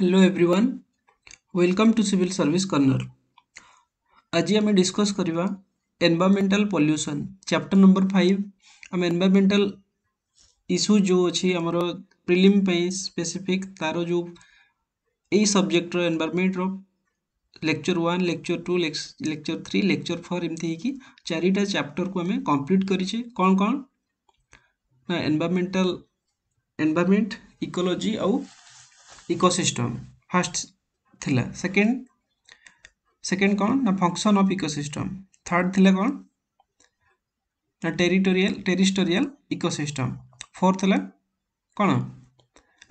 Hello everyone welcome to civil service corner आज आम discuss करवा environmental pollution chapter number five आम environmental issue जो अच्छी आमर प्रिलिम स्पेसिफिक तार जो यही एनवायरमेंट रो lecture one lecture two lecture three lecture four एमती है चारिटा चैप्टर को आम कम्प्लीट कर एनवायरमेंटल एनवायरमेंट इकोलॉजी आउ इकोसिस्टम फर्स्ट थिला सेकंड सेकंड कौन ना फंक्शन ऑफ इकोसिस्टम थर्ड थिला कौन ना टेरिटोरियल टेरिस्टोरियल इकोसिस्टम फोर्थ थिला कौन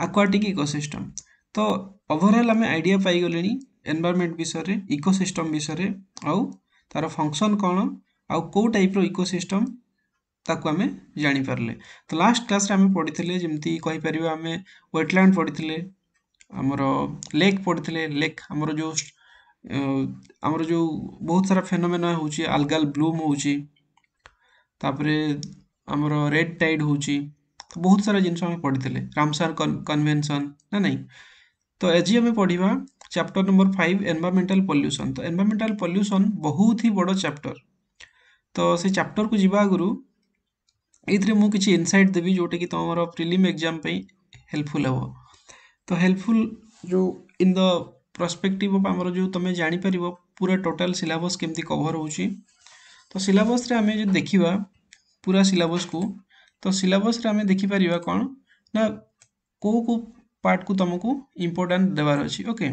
आक्वाटिक इकोसिस्टम तो ओवरऑल आम आईडिया पाईगले एनवायरमेंट विषय इकोसिस्टम विषय आउ तार फंक्शन कौन आउ कौ टाइप इकोसिस्टम ताकू आम जापर तो लास्ट क्लास आम पढ़ी जमी कहीपर आम व्वेटलैंड पढ़ी आमर लेक पड़े लेक आमर जो आम जो बहुत सारा फेनोमेन हूँ ब्लूम होपर आमर रेड टाइड हो तो बहुत सारा जिनस पढ़ी रामसार कनभेनसन ना ना तो आज आम पढ़ा chapter number five environmental pollution तो एनवायरमेंटल पल्यूशन बहुत ही बड़ चैप्टर तो से चैप्टर को जवा ये मुझे इनसाइट देवी जोटा कि तुम प्रिलिम एग्जाम हेल्पफुल हाँ तो हेल्पफुल जो इन द प्रस्पेक्टिव अफ आम जो तुम जापर पूरा टोटाल सिलेबस केमती कभर हो तो सिलेबस आम देखा पूरा सिलबस को तो सिलबस आम देखिपर कौन ना को को पार्ट को तुमको इम्पोर्टाट देवार अच्छे ओके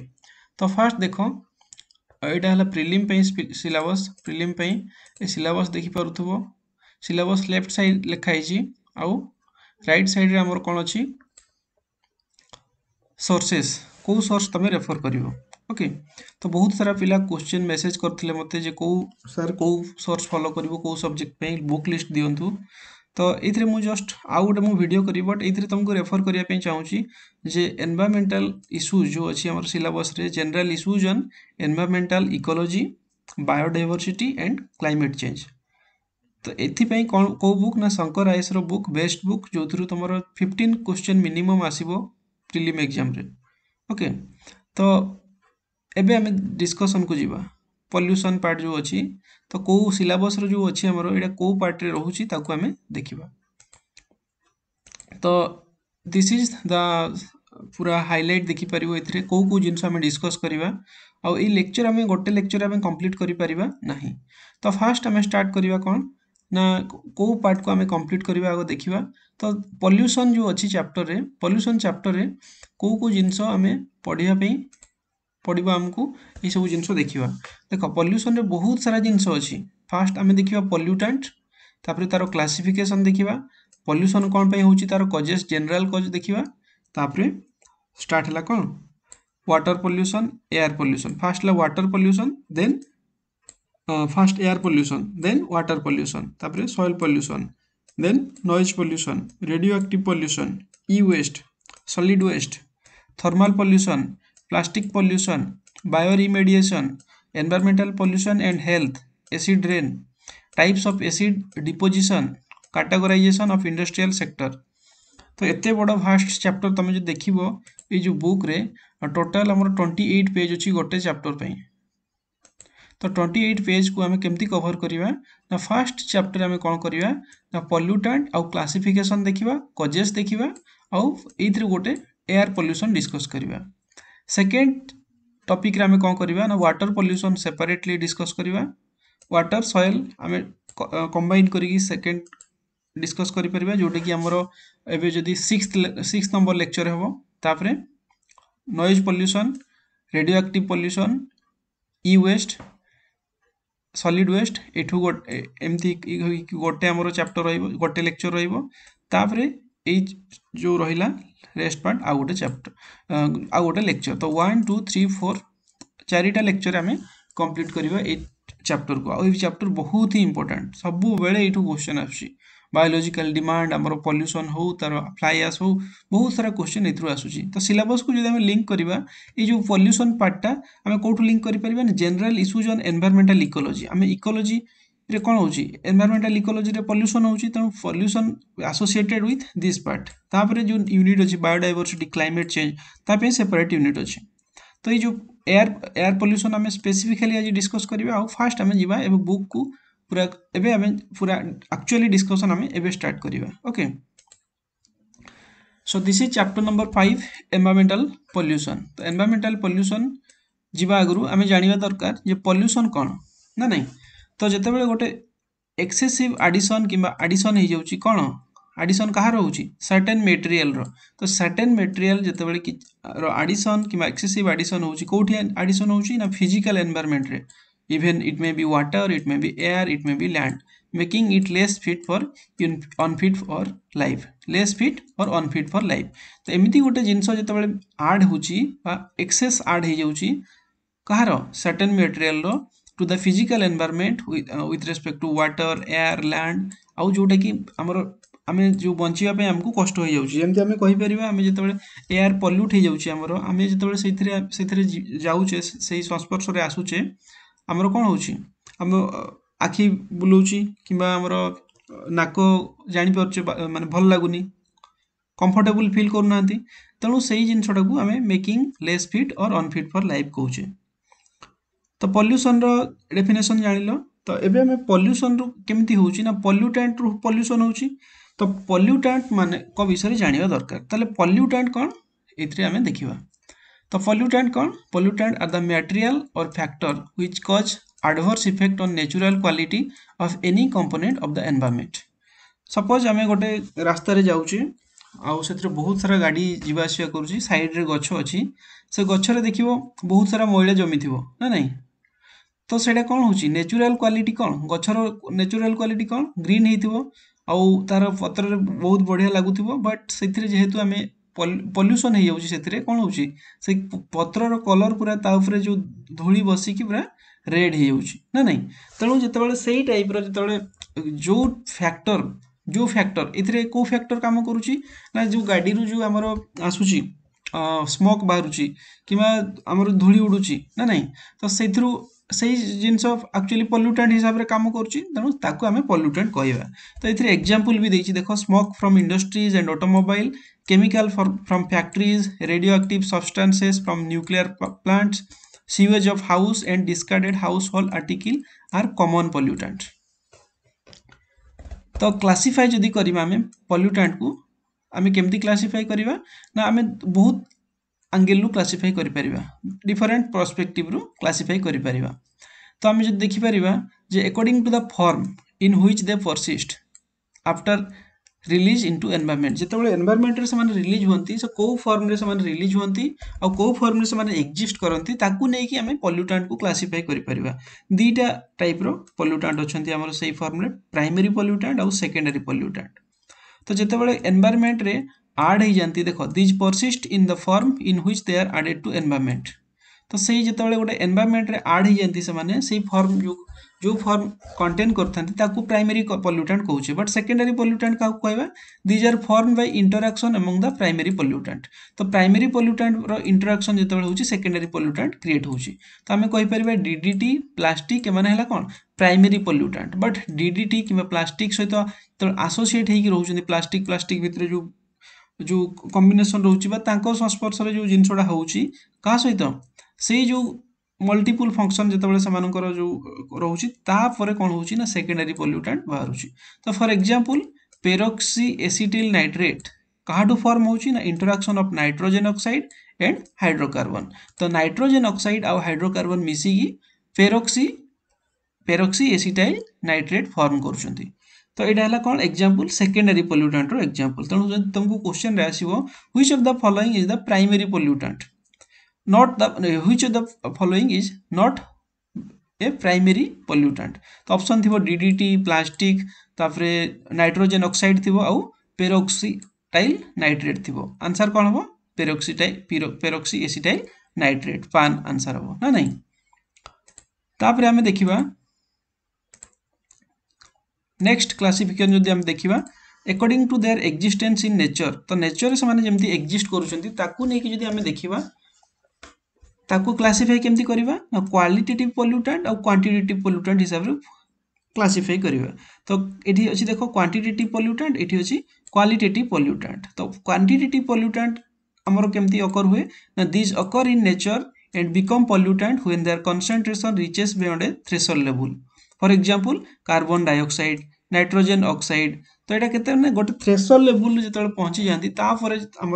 तो फास्ट देख यहाँ है प्रिलिम पर सिलेबस प्रिलिम पर सिलेबस देखिपर थ लेफ्ट सैड लिखाही आउ रईट सैड्रे कौन अच्छी सोर्सेस को सोर्स तुम रेफर कर ओके तो बहुत सारा पिला क्वेश्चन मेसेज करते मत कौ सर कौ सोर्स फलो कर सब्जेक्ट पे बुक लिस्ट दिं तो ये मुझे जस्ट आउ गए मुझे भिड कर बट ये तुमको रेफर करने चाहूँगी जे एनवायरमेंटल इश्यूज जो अच्छे सिलेबस रे general issues on environmental ecology biodiversity and climate change तो एपाई कौ बुक ना शंकर आएसर बुक बेस्ट बुक जो थी तुम फिफ्टन क्वेश्चन मिनिमम आसो प्रिलिम एग्जाम ओके तो एबे आम डिस्कसन को जीवा पल्यूसन पार्ट जो अच्छी तो कौ सिलस जो अच्छे आमर ये कौ पार्टी रोचे आम देखा तो दिस इज द पूरा हाइलाइट देखिपर ए कौ कौ जिन डिस्कस करवा आउ ये लेक्चर आम गोटे लेक्चर आम कम्प्लीट कर फास्ट आम स्टार्ट करवा कौन ना कौ पार्ट को हमें कंप्लीट करने आगे देखा तो पल्यूसन जो अच्छी चैप्टर रे पल्यूसन चैप्टर रे कौ को जिनस आम पढ़ापी पढ़व आमको ये सब जिनस देखा देख पल्यूसन में बहुत सारा जिनस अच्छी फास्ट आम देखा पल्यूटाट तापर तार क्लासीफिकेसन देखा पल्यूसन कौन पर कजेस जेनराल कज देखा तापर स्टार्ट कौन water pollution air pollution first है water pollution then first air pollution then water pollution soil pollution then noise pollution radioactive pollution e waste solid waste thermal pollution plastic pollution bioremediation environmental pollution and health acid rain types of acid deposition categorisation of industrial sector तो ये बड़ fast chapter तुम जो देख ये जो बुक्रे total twenty eight page अच्छी गोटे चैप्टर पर तो ट्वेंटी एट पेज को आम कमी कभर करवा फास्ट चैप्टर आम कौन करवा पल्युटाट आउ क्लासीफिकेसन देखा कजेस देखा आउ गोटे एयार पल्यूसन डिस्कस करवा सेकेंड टपिक्रे आम कौन करवा व्टर पल्यूसन सेपरेटली डिस्कस करवा व्टर सएल आम कम्बाइन करी सेकेंड डिस्कस कर जोटा कि आमर एवं सिक्स सिक्स नंबर लेक्चर हे तापर noise pollution radioactive pollution e waste solid waste यठू एमती गोटे आम चैप्टर रोटे लेक्चर रोपर यो रहा रेस्ट पार्ट आ गोटे चैप्टर आउ गोटे लेक्चर तो वन टू थ्री फोर चारिटा लेक्चर आम कम्प्लीट कर चैप्टर को आई चैप्टर बहुत ही इंपोर्टाट सब बेले यू क्वेश्चन आसूस বায়োଲୋজিকাল ডিমান্ড আমার ପଲ୍ୟୁସନ୍ ହଉ ତା'ର ଫ୍ଲାଇ ଆସ୍ ହଉ ବହୁତ ସାରା କୋଶ୍ଚିନ୍ ଏଥିରୁ ଆସୁଛି ତ ସିଲାବସ୍କୁ ଯଦି ଆମେ ଲିଙ୍କ୍ କରିବା ଏଇ ଯେଉଁ ପଲ୍ୟୁସନ୍ ପାର୍ଟଟା ଆମେ କେଉଁଠୁ ଲିଙ୍କ୍ କରିପାରିବା ନା general issues on environmental ecology ଆମେ ଇକୋଲୋଜି ରେ କ'ଣ ହେଉଛି ଏନ୍ଭାରମେଣ୍ଟାଲ୍ ଇକୋଲୋଜିରେ ପଲ୍ୟୁସନ୍ ହେଉଛି ତେଣୁ pollution associated with this part ତାପରେ ଯେଉଁ ୟୁନିଟ୍ ଅଛି ବାୟୋଡାଇଭର୍ସିଟି କ୍ଲାଇମେଟ୍ ଚେଞ୍ଜ ତା ପାଇଁ ସେପାରେଟ୍ ୟୁନିଟ୍ ଅଛି ତ ଏଇ ଯେଉଁ ଏୟାର ଏୟାର ପଲ୍ୟୁସନ୍ ଆମେ ସ୍ପେସିଫିକାଲି ଆଜି ଡିସ୍କସ୍ କରିବା ଆଉ ଫାର୍ଷ୍ଟ ଆମେ ଯିବା ଏବେ ବୁକ୍କୁ पूरा एवं आम पूरा आकचुअली डिस्कसन आम एट करवा okay so this is chapter number five environmental pollution तो एनवायरमेंटल पल्यूशन जावा आगु आम जाना दरकार पल्यूशन कौन ना ना तो जिते बड़े गोटे एक्सेसीव आडिशन कि आडिशन हो कौन आडिशन कह रोच सर्टेन मेटेरियल तो सर्टेन मेटेरियल जिते बड़े आडिशन कि एक्सेसीव आडिशन होडिशन हो फिजिकाल एनवायरमेंट रे even it may be water it may be air it may be land making it less fit for unfit for life less fit or unfit for life तो एमती गोटे जिनस जो आड हो excess add हो कहार certain material to the physical environment with respect to water air land आउ जोटा कि आम जो बचाप कष्ट जमी आम कहीपर आम जो एयर पल्यूट हो जाऊँ आम जो जाऊे से संस्पर्शे आसूचे आमर कौन हो आखि बुलाऊँ कि नाक जापार मान भल लगुनि कम्फर्टेबुल फिल करना तेणु से ही जिनसटा को आम मेकिंग लेस फिट और अनफिट फर लाइफ कौचे तो पल्यूसन रेफिनेसन जान ल तो ये आम पल्यूसन रु कमी होना पल्युटैंट रु पल्युशन हो तो पल्युटैंट मान विषय जाना दरकार तो पल्युटैंट कौन ये आम देखा The pollutant con pollutant are the material or factor which cause adverse effect on natural quality of any component of the environment. Suppose हमें गोटे रास्ता रे जाऊची आउ ସେଥିରେ बहुत सारा ଗାଡ଼ି ଯିବା ଆସିବା କରୁଛି ସାଇଡ଼ରେ ଗଛ ଅଛି ସେ ଗଛରେ ଦେଖିବ ବହୁତ ସାରା ମଇଳା ଜମିଥିବ ନା ନାହିଁ ତ ସେଇଟା କ'ଣ ହେଉଛି ନେଚୁରାଲ କ୍ୱାଲିଟି କ'ଣ ଗଛର ନେଚୁରାଲ କ୍ୱାଲିଟି କ'ଣ ଗ୍ରୀନ୍ ହେଇଥିବ ଆଉ ତା'ର ପତ୍ରରେ ବହୁତ ବଢ଼ିଆ ଲାଗୁଥିବ ବଟ୍ ସେଥିରେ ଯେହେତୁ ଆମେ ପଲ୍ୟୁସନ୍ ହେଇଯାଉଛି ସେଥିରେ କ'ଣ ହେଉଛି ସେଇ ପତ୍ରର କଲର୍ ପୁରା ତା ଉପରେ ଯେଉଁ ଧୂଳି ବସିକି ପୁରା ରେଡ଼୍ ହେଇଯାଉଛି ନା ନାହିଁ ତେଣୁ ଯେତେବେଳେ ସେଇ ଟାଇପ୍ର ଯେତେବେଳେ ଯେଉଁ ଫ୍ୟାକ୍ଟର ଯେଉଁ ଫ୍ୟାକ୍ଟର ଏଥିରେ କେଉଁ ଫ୍ୟାକ୍ଟର କାମ କରୁଛି ନା ଯେଉଁ ଗାଡ଼ିରୁ ଯେଉଁ ଆମର ଆସୁଛି ସ୍ମୋକ୍ ବାହାରୁଛି କିମ୍ବା ଆମର ଧୂଳି ଉଡ଼ୁଛି ନା ନାହିଁ ତ ସେଇଥିରୁ সেই জিনিস আকচুয়ালি পল্যুটাট হিসাবে কাম করছি তেমন তাকে আমি পল্যুটাট কহা তো এর এক্সাম্পল বি দিয়েছি দেখ smoke from industries and automobile chemical from factories radioactive substances from nuclear plants sewage of house and discarded household article are common pollutant तो क्लासीफाई जदि करवा आम पल्यूटाट को आम केमती क्लासीफाई करवा ना आम बहुत ଆଙ୍ଗେଲ୍ରୁ କ୍ଲାସିଫାଇ କରିପାରିବା ଡିଫରେଣ୍ଟ ପର୍ସପେକ୍ଟିଭ୍ରୁ କ୍ଲାସିଫାଇ କରିପାରିବା ତ ଆମେ ଯଦି ଦେଖିପାରିବା ଯେ according to the form in which they persist after release into environment ଯେତେବେଳେ ଏନ୍ଭାରମେଣ୍ଟରେ ସେମାନେ ରିଲିଜ୍ ହୁଅନ୍ତି ସେ କେଉଁ ଫର୍ମରେ ସେମାନେ ରିଲିଜ୍ ହୁଅନ୍ତି ଆଉ କେଉଁ ଫର୍ମରେ ସେମାନେ ଏକ୍ଜିଷ୍ଟ କରନ୍ତି ତାକୁ ନେଇକି ଆମେ ପଲ୍ୟୁଟାଣ୍ଟକୁ କ୍ଲାସିଫାଇ କରିପାରିବା ଦୁଇଟା ଟାଇପ୍ର ପଲ୍ୟୁଟାଣ୍ଟ ଅଛନ୍ତି ଆମର ସେଇ ଫର୍ମରେ ପ୍ରାଇମେରୀ ପଲ୍ୟୁଟାଣ୍ଟ ଆଉ ସେକେଣ୍ଡାରୀ ପଲ୍ୟୁଟାଣ୍ଟ ତ ଯେତେବେଳେ ଏନ୍ଭାରମେଣ୍ଟରେ आड हो जाती देख these persist in the form in which they are added to environment तो से जो गोटे एनभारमेंट्रे आड हो जाती से फर्म जो जो फर्म कंटेन करता प्राइमेरी पल्यूटाट कहे बट सेकेंडरी पल्यूटाट क्या कह these are form by interaction among the primary pollutant तो प्राइमेरी पल्यूटाटर रक्शन जो हूँ सेकेंडरी पल्यूटाट क्रिएट हो तो आम कहीपर डी प्लास्टिक एम कौन प्राइमरी पल्यूटाट बट टी कि प्लास्टिक सहित जो आसोसीएट हो रोच प्लास्टिक प्लास्टिक भितर जो ଯେଉଁ କମ୍ବିନେସନ୍ ରହୁଛି ବା ତାଙ୍କ ସଂସ୍ପର୍ଶରେ ଯେଉଁ ଜିନିଷଟା ହେଉଛି କାହା ସହିତ ସେଇ ଯେଉଁ ମଲ୍ଟିପୁଲ୍ ଫଙ୍କସନ୍ ଯେତେବେଳେ ସେମାନଙ୍କର ଯେଉଁ ରହୁଛି ତାପରେ କ'ଣ ହେଉଛି ନା ସେକେଣ୍ଡାରୀ ପଲ୍ୟୁଟାଣ୍ଟ ବାହାରୁଛି ତ for example peroxy acetyl nitrate କାହାଠୁ ଫର୍ମ ହେଉଛି ନା interaction of nitrogen oxide and hydrocarbon ତ ନାଇଟ୍ରୋଜେନ୍ ଅକ୍ସାଇଡ୍ ଆଉ ହାଇଡ୍ରୋକାର୍ବନ୍ ମିଶିକି ପେରୋକ୍ସି ପେରୋକ୍ସି ଏସିଟାଇଲ୍ ନାଇଟ୍ରେଟ୍ ଫର୍ମ କରୁଛନ୍ତି तो यहाँ है कौन एक्जामपल सेकेंडेरी पल्युटांट्र एक्जामपल तेणु जब तुमको क्वेश्चन आसो which of the following is the primary pollutant not which of the following is not a primary pollutant तो अप्सन थी डीडी प्लास्टिक नाइट्रोजेन अक्साइड थी आउ पेरोक्सीटाइल नाइट्रेट थी आंसर कौन हम peroxyacetyl peroxy acetyl nitrate PAN answer हम ना नहीं तापर आम देखा ନେକ୍ସଟ କ୍ଲାସିଫିକେସନ୍ ଯଦି ଆମେ ଦେଖିବା according to their existence in nature ତ ନେଚରରେ ସେମାନେ ଯେମିତି ଏକ୍ଜିଷ୍ଟ କରୁଛନ୍ତି ତାକୁ ନେଇକି ଯଦି ଆମେ ଦେଖିବା ତାକୁ କ୍ଲାସିଫାଇ କେମିତି କରିବା ନା କ୍ୱାଲିଟେଟିଭ୍ ପଲ୍ୟୁଟାଣ୍ଟ ଆଉ କ୍ୱାଣ୍ଟିଟେଟିଭ୍ ପଲ୍ୟୁଟାଣ୍ଟ ହିସାବରେ କ୍ଲାସିଫାଇ କରିବା ତ ଏଠି ଅଛି ଦେଖ କ୍ୱାଣ୍ଟିଟେଟିଭ୍ ପଲ୍ୟୁଟାଣ୍ଟ ଏଠି ଅଛି କ୍ୱାଲିଟେଟିଭ୍ ପଲ୍ୟୁଟାଣ୍ଟ ତ କ୍ୱାଣ୍ଟିଟେଟିଭ୍ ପଲ୍ୟୁଟାଣ୍ଟ ଆମର କେମିତି ଅକର ହୁଏ ନା these occur in nature and become pollutant when their concentration reaches beyond a threshold level for example carbon dioxide nitrogen oxide तो यहाँ के गोटे थ्रेसर लेवल जो पहुँची जाती आम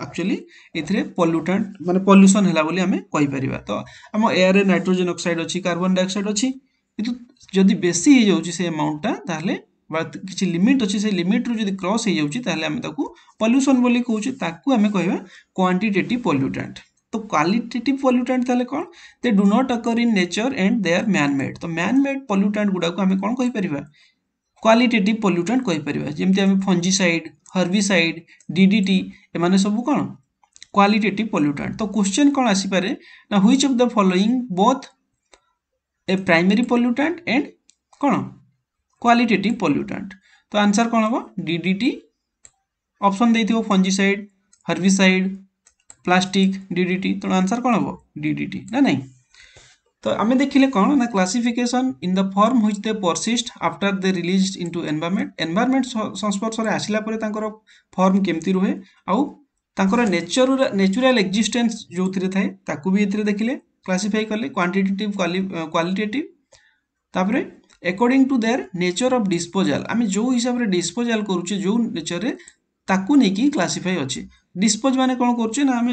आकचुअली ए पल्युटाट मानते पल्युशन है कहींपर तो आम एयर नाइट्रोजेन अक्साइड अच्छी कार्बन डाइअक्साइड अच्छी कितु जब बेसी हो अमाउंटा तो किसी लिमिट अच्छे से लिमिट्रु जब क्रस हो जाए पल्युसन कहे ताकू आम कह क्वांटिटेटिव पल्युटाट तो क्वालिटेटिव पल्यूटांट तेल कौन they do not occur in nature and they are man made तो मैन मेड गुडाक गुडा को हमें कोन कहि परिबा जमी पल्यूटांट कहि परिबा जेमति हमें फंजीसाइड डीडीटी ए सब कौन क्वाटेट पल्यूटांट तो क्वेश्चन कौन आसी ना which of the following both a primary pollutant and कौन क्वाटेट पल्यूटांट तो आंसर कौन हम डीडीटी ऑप्शन देथिबो फंजीसाइड हर्बिसाइड ପ୍ଲାଷ୍ଟିକ୍ ଡିଡିଟି ତେଣୁ ଆନ୍ସର୍ କ'ଣ ହେବ ଡିଡିଟି ନା ନାହିଁ ତ ଆମେ ଦେଖିଲେ କ'ଣ ନା classification in the form which they persist after they release into environment environment ସଂସ୍ପର୍ଶରେ ଆସିଲା ପରେ ତାଙ୍କର ଫର୍ମ କେମିତି ରୁହେ ଆଉ ତାଙ୍କର ନେଚର ନେଚୁରାଲ ଏକ୍ଜିଷ୍ଟେନ୍ସ ଯେଉଁଥିରେ ଥାଏ ତାକୁ ବି ଏଥିରେ ଦେଖିଲେ କ୍ଲାସିଫାଇ କଲେ କ୍ୱାଣ୍ଟିଟେଟିଭ୍ କ୍ୱାଲିଟେଟିଭ୍ ତାପରେ according to their nature of disposal ଆମେ ଯେଉଁ ହିସାବରେ ଡିସ୍ପୋଜାଲ୍ କରୁଛେ ଯେଉଁ ନେଚରରେ ତାକୁ ନେଇକି କ୍ଲାସିଫାଇ ଅଛି ডিসপোজ মানে କ'ଣ କରୁଛି ନା ଆମେ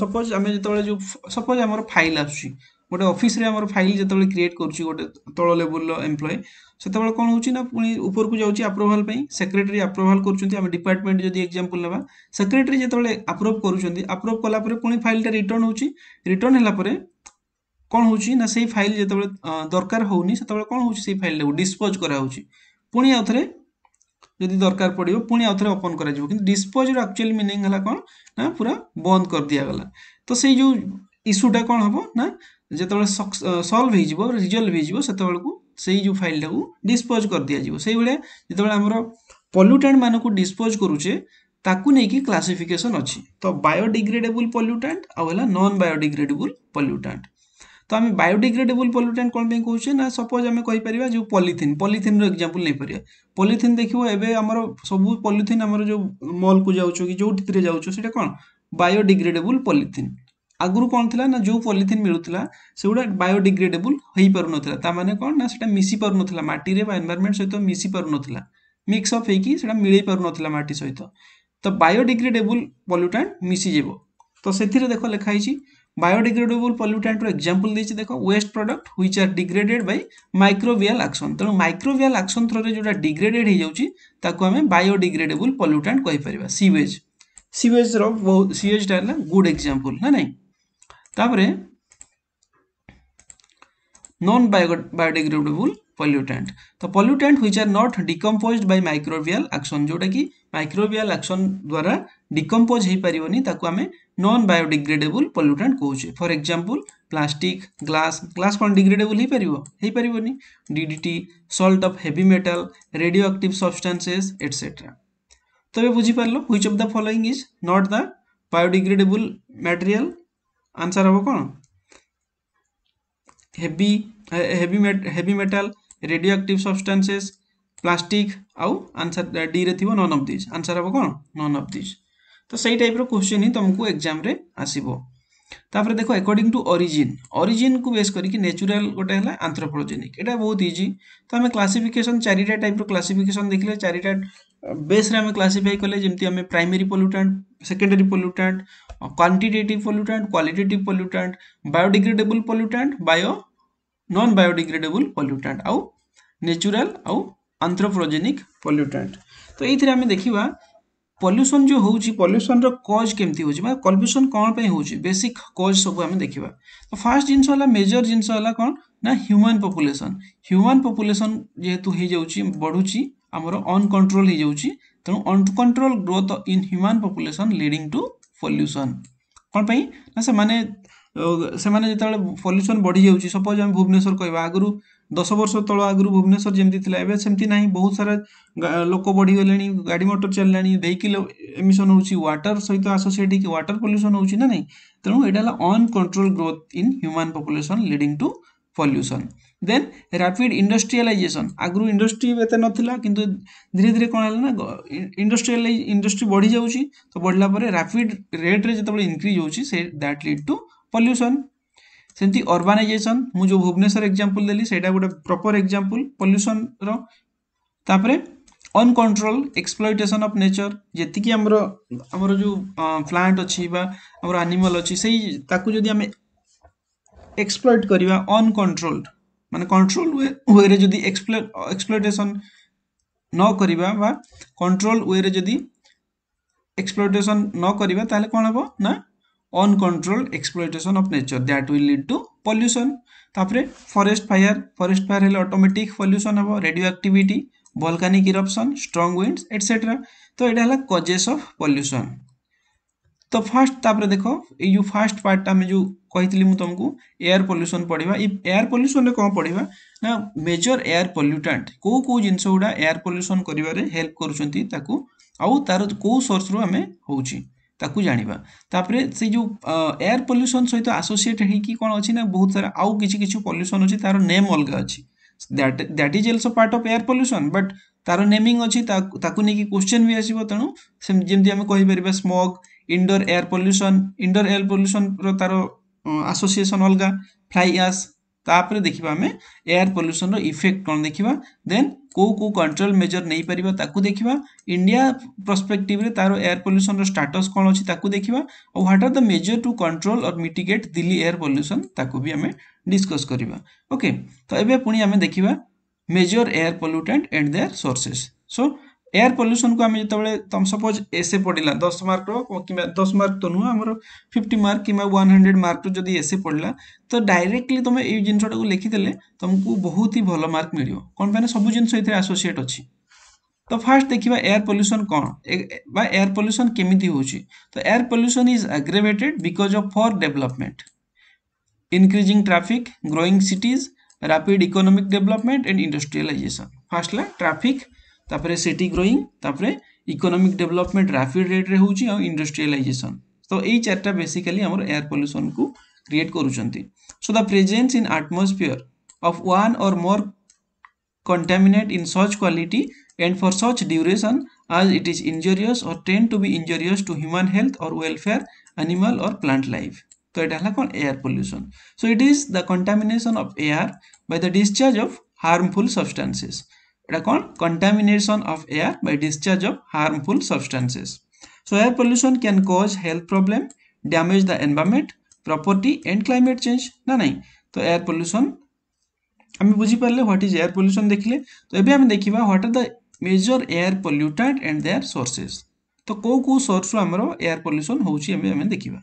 ସପୋଜ୍ ଆମେ ଯେତେବେଳେ ଯେଉଁ ସପୋଜ୍ ଆମର ଫାଇଲ୍ ଆସୁଛି ଗୋଟେ ଅଫିସ୍ରେ ଆମର ଫାଇଲ୍ ଯେତେବେଳେ କ୍ରିଏଟ୍ କରୁଛି ଗୋଟେ ତଳ ଲେବୁଲ୍ର ଏମ୍ପ୍ଲୟ ସେତେବେଳେ କ'ଣ ହେଉଛି ନା ପୁଣି ଉପରକୁ ଯାଉଛି ଆପ୍ରୁଭାଲ୍ ପାଇଁ ସେକ୍ରେଟାରୀ ଆପ୍ରୁଭାଲ୍ କରୁଛନ୍ତି ଆମେ ଡିପାର୍ଟମେଣ୍ଟ ଯଦି ଏକ୍ଜାମ୍ପଲ୍ ନେବା ସେକ୍ରେଟାରୀ ଯେତେବେଳେ ଆପ୍ରୁଭ୍ କରୁଛନ୍ତି ଆପ୍ରୁଭ୍ କଲା ପରେ ପୁଣି ଫାଇଲ୍ଟା ରିଟର୍ଣ୍ଣ ହେଉଛି ରିଟର୍ଣ୍ଣ ହେଲା ପରେ କ'ଣ ହେଉଛି ନା ସେଇ ଫାଇଲ୍ ଯେତେବେଳେ ଦରକାର ହେଉନି ସେତେବେଳେ କ'ଣ ହେଉଛି ସେଇ ଫାଇଲ୍ଟାକୁ ଡିସ୍ପୋଜ୍ କରାହେଉଛି ପୁଣି ଆଉଥରେ যদি দরকার পড়ব পুঁ আউথরে ওপন করা কিন্তু ডিসপোজর আকচুয়ালি মিনিং হল কোণ না পুরা বন্ধ করে দিয়েগলা তো সেই যে ইস্যুটা কোণ হব না যেতবে সলভ হয়ে রিজলভ হয়ে সেতবেলকু সেই যে ফাইলটা ডিসপোজ করে দিয়াযিব সেইভাবে যেতবে আমার পল্যুটাট মানুষ ডিসপোজ করুছে ତାକୁ ନେଇକି କ୍ଲାସିଫିକେସନ୍ ଅଛି ତ ବାୟୋଡିଗ୍ରେଡେବୁଲ୍ ପଲ୍ୟୁଟାଣ୍ଟ ଆଉ ହେଲା ନନ୍ ବାୟୋଡିଗ୍ରେଡେବୁଲ୍ ପଲ୍ୟୁଟାଣ୍ଟ ତ ଆମେ ବାୟୋଡିଗ୍ରେଡେବୁଲ୍ ପଲ୍ୟୁଟାଣ୍ଟ କ'ଣ ପାଇଁ କହୁଛେ ନା ସପୋଜ୍ ଆମେ କହିପାରିବା ଯେଉଁ ପଲିଥିନ୍ ପଲିଥିନ୍ର ଏକ୍ଜାମ୍ପଲ୍ ନେଇପାରିବା ପଲିଥିନ୍ ଦେଖିବ ଏବେ ଆମର ସବୁ ପଲିଥିନ୍ ଆମର ଯେଉଁ ମଲ୍କୁ ଯାଉଛୁ କି ଯେଉଁଥିରେ ଯାଉଛୁ ସେଇଟା କ'ଣ ବାୟୋଡିଗ୍ରେଡେବୁଲ୍ ପଲିଥିନ୍ ଆଗରୁ କ'ଣ ଥିଲା ନା ଯେଉଁ ପଲିଥିନ୍ ମିଳୁଥିଲା ସେଗୁଡ଼ା ବାୟୋଡିଗ୍ରେଡେବୁଲ୍ ହୋଇପାରୁନଥିଲା ତା'ମାନେ କ'ଣ ନା ସେଇଟା ମିଶି ପାରୁନଥିଲା ମାଟିରେ ବା ଏନ୍ଭାରମେଣ୍ଟ ସହିତ ମିଶି ପାରୁନଥିଲା ମିକ୍ସ ଅପ୍ ହେଇକି ସେଇଟା ମିଳେଇ ପାରୁନଥିଲା ମାଟି ସହିତ ତ ବାୟୋଡିଗ୍ରେଡେବୁଲ୍ ପଲ୍ୟୁଟାଣ୍ଟ ମିଶିଯିବ ତ ସେଥିରେ ଦେଖ ଲେଖା ହେଇଛି বায়োডিগ্রেডেবল পল্যুটান্টর এক্সাম্পল দিয়েছি দেখো waste product which are degraded by microbial action তেমন মাইক্রোভিয়াল আকসন থ্রোরে যেটা ডিগ্রেডেড হয়েযাଉଛି তাকে আমি বায়োডিগ্রেডেবল পল্যুটান্ট কইপারিবা সিওয়েজ সিওয়েজর বহু সিওয়েজটা হল গুড এক্সাম্পল না নাই তাপরে নন বায়োডিগ্রেডেবল पल्यूटेन्ट तो पल्यूटेन्ट हुई आर नट डिकम्पोज बै माइक्रोवियाल आक्सन जोटा कि माइक्रोवियाल आक्सन द्वारा डिकम्पोज हो पारे आम नन बायोडिग्रेडेबुल पल्यूटेन्ट कौचे for example plastic glass glass कौन degradable salt of heavy metal radioactive substances etcetera तो ये बुझीपार which of the following is not the biodegradable material answer हम कौन heavy heavy metal radioactive substances plastic ଆଉ answer ଡିରେ ଥିବ none of these answer ହେବ କ'ଣ ନନ୍ ଅଫ୍ ଦିଜ୍ ତ ସେଇ ଟାଇପ୍ର କୋଶ୍ଚିନ୍ ହିଁ ତୁମକୁ ଏକ୍ଜାମ୍ରେ ଆସିବ ତାପରେ ଦେଖ ଏକର୍ଡିଂ ଟୁ ଅରିଜିନ୍ ଅରିଜିନ୍କୁ ବେସ୍ କରିକି ନେଚୁରାଲ୍ ଗୋଟେ ହେଲା ଆନ୍ଥ୍ରୋପୋଲୋଜେନିକ୍ ଏଇଟା ବହୁତ ଇଜି ତ ଆମେ କ୍ଲାସିଫିକେସନ୍ ଚାରିଟା ଟାଇପ୍ର କ୍ଲାସିଫିକେସନ୍ ଦେଖିଲେ ଚାରିଟା ବେସ୍ରେ ଆମେ କ୍ଲାସିଫାଇ କଲେ ଯେମିତି ଆମେ primary pollutant secondary pollutant quantitative pollutant qualitative pollutant biodegradable pollutant bio non biodegradable pollutant आउ नेचुराल आउ आंथ्रोपोजेनिक पल्यूटाट तो ये आम देखा पल्युशन जो हूँ पल्यूसन रज केमती हो पल्यूसन मतलब कौन पर हो बेसिक कज सब आम देखा तो फास्ट जिनस मेजर जिनस कौन ना ह्यूमान पपुलेसन ह्यूमान पपुलेसन जेहेतु हो जाऊँगी बढ़ुची आमर अनकंट्रोल हो तेणु uncontrolled growth in human population leading to pollution कौन पर ना से ସେମାନେ ଯେତେବେଳେ ପଲ୍ୟୁସନ୍ ବଢ଼ିଯାଉଛି ସପୋଜ୍ ଆମେ ଭୁବନେଶ୍ୱର କହିବା ଆଗରୁ ଦଶ ବର୍ଷ ତଳ ଆଗରୁ ଭୁବନେଶ୍ୱର ଯେମିତି ଥିଲା ଏବେ ସେମିତି ନାହିଁ ବହୁତ ସାରା ଲୋକ ବଢ଼ିଗଲେଣି ଗାଡ଼ି ମଟର ଚାଲିଲାଣି ଭେହିକିଲ୍ ଏମିସନ୍ ହେଉଛି ୱାଟର୍ ସହିତ ଆସୋସିଏଟ୍ ହେଇକି ୱାଟର୍ ପଲ୍ୟୁସନ୍ ହେଉଛି ନା ନାହିଁ ତେଣୁ ଏଇଟା ହେଲା uncontrolled growth in human population leading to pollution then rapid industrialization ଆଗରୁ ଇଣ୍ଡଷ୍ଟ୍ରି ଏତେ ନଥିଲା କିନ୍ତୁ ଧୀରେ ଧୀରେ କ'ଣ ହେଲା ନା ଇଣ୍ଡଷ୍ଟ୍ରିଆଲ ଇଣ୍ଡଷ୍ଟ୍ରି ବଢ଼ିଯାଉଛି ତ ବଢ଼ିଲା ପରେ ରାପିଡ଼ ରେଟ୍ରେ ଯେତେବେଳେ ଇନକ୍ରିଜ୍ ହେଉଛି ସେ ଦ୍ୟାଟ୍ ଲିଡ଼୍ ଟୁ पल्यूशन सेमती अर्बानाइजेसन मुझे भुवनेश्वर एक्जामपल देली सही गोटे प्रपर एक्जामपल पल्यूशन रपर अनकट्रोल एक्सप्लोइटेसन अफ नेचर जी आम जो प्लांट अच्छी आम आनिमल अच्छी से जी आम एक्सप्लोइट करवा अनकट्रोल्ड मानते कंट्रोल वे वे जो एक्सप्लोइटेसन नक कंट्रोल वे जदि एक्सप्लोइटेसन नक कौन हम ना uncontrolled exploitation of nature that will lead to pollution तापर फरेस्ट फायर फरेस्ट फायर है अटोमेटिक पल्यूशन हम radioactive volcanic eruption strong winds etcetera तो यहाँ है कजेस अफ पल्यूशन तो फास्ट तापर देख यू फास्ट पार्टा जो कही तुमको एयर पल्यूशन पढ़ा एयर पल्यूशन में कौन पढ़ा ना मेजर एयर पल्यूटाट कौ कौ जिन गुड़ा एयर पल्यूशन करल्प करो सोर्स रू आम हो ତାକୁ ଜାଣିବା ତାପରେ ସେଇ ଯେଉଁ ଏୟାର ପଲ୍ୟୁସନ୍ ସହିତ ଆସୋସିଏଟ୍ ହେଇକି କ'ଣ ଅଛି ନା ବହୁତ ସାରା ଆଉ କିଛି କିଛି ପଲ୍ୟୁସନ୍ ଅଛି ତାର ନେମ୍ ଅଲଗା ଅଛି that that is also part of air pollution but ତାର ନେମିଂ ଅଛି ତାକୁ ନେଇକି କ୍ୱେଶ୍ଚନ୍ ବି ଆସିବ ତେଣୁ ଯେମିତି ଆମେ କହିପାରିବା smog indoor air pollution indoor air ପଲ୍ୟୁସନ୍ର ତାର ଆସୋସିଏସନ୍ ଅଲଗା ଫ୍ଲାଇ ଆସ୍ ତାପରେ ଦେଖିବା ଆମେ ଏୟାର ପଲ୍ୟୁସନ୍ର ଇଫେକ୍ଟ କ'ଣ ଦେଖିବା ଦେନ୍ କେଉଁ କେଉଁ କଣ୍ଟ୍ରୋଲ ମେଜର ନେଇପାରିବା ତାକୁ ଦେଖିବା ଇଣ୍ଡିଆ ପ୍ରସ୍ପେକ୍ଟିଭରେ ତାର ଏୟାର ପଲ୍ୟୁସନର ଷ୍ଟାଟସ୍ କ'ଣ ଅଛି ତାକୁ ଦେଖିବା ଆଉ what are the measure to control or mitigate Delhi air pollution ତାକୁ ବି ଆମେ ଡିସ୍କସ୍ କରିବା ଓକେ ତ ଏବେ ପୁଣି ଆମେ ଦେଖିବା major air pollutant and their sources so air পଲ୍ୟୁସନ୍କୁ ଆମେ ଯେତେବେଳେ ତମ ସପୋଜ୍ ଏସେ ପଡ଼ିଲା ଦଶ ମାର୍କର କିମ୍ବା ଦଶ ମାର୍କ ତ ନୁହଁ ଆମର ଫିଫ୍ଟି ମାର୍କ କିମ୍ବା ୱାନ୍ ହଣ୍ଡ୍ରେଡ଼ ମାର୍କରୁ ଯଦି ଏସେ ପଡ଼ିଲା ତ ଡାଇରେକ୍ଟଲି ତୁମେ ଏଇ ଜିନିଷଟାକୁ ଲେଖିଦେଲେ ତୁମକୁ ବହୁତ ହି ଭଲ ମାର୍କ ମିଳିବ କ'ଣ ପାଇଁ ନା ସବୁ ଜିନିଷ ଏଥିରେ ଆସୋସିଏଟ୍ ଅଛି ତ ଫାର୍ଷ୍ଟ ଦେଖିବା ଏୟାର ପଲ୍ୟୁସନ୍ କ'ଣ ବା ଏୟାର ପଲ୍ୟୁସନ୍ କେମିତି ହେଉଛି ତ air pollution is aggravated because of for development increasing traffic growing cities rapid economic development and industrialization ଫାର୍ଷ୍ଟଲା ଟ୍ରାଫିକ୍ तापर city growing economic development rapid rate रे हूँ आउ इंडस्ट्रियलाइजेशन तो यही चार्टा बेसिकली आम एयर पल्यूसन को क्रिएट करो the presence in atmosphere of one or more contaminate in such quality and for such duration as it is injurious or tend to be injurious to human health और welfare animal और plant life तो यहाँ है कौन air pollution so it is the contamination of air by the discharge of harmful substances এটা কোন contamination of air by discharge of harmful substances so air pollution can cause health problem damage the environment property and climate change না নাই তো air pollution আমি বুঝি পালে what is air pollution দেখিলে তো এবি আমি দেখিবা what are the major air pollutant and their sources তো কো কো সোর্স আমরা এয়ার পলিউশন হউচি আমি আমি দেখিবা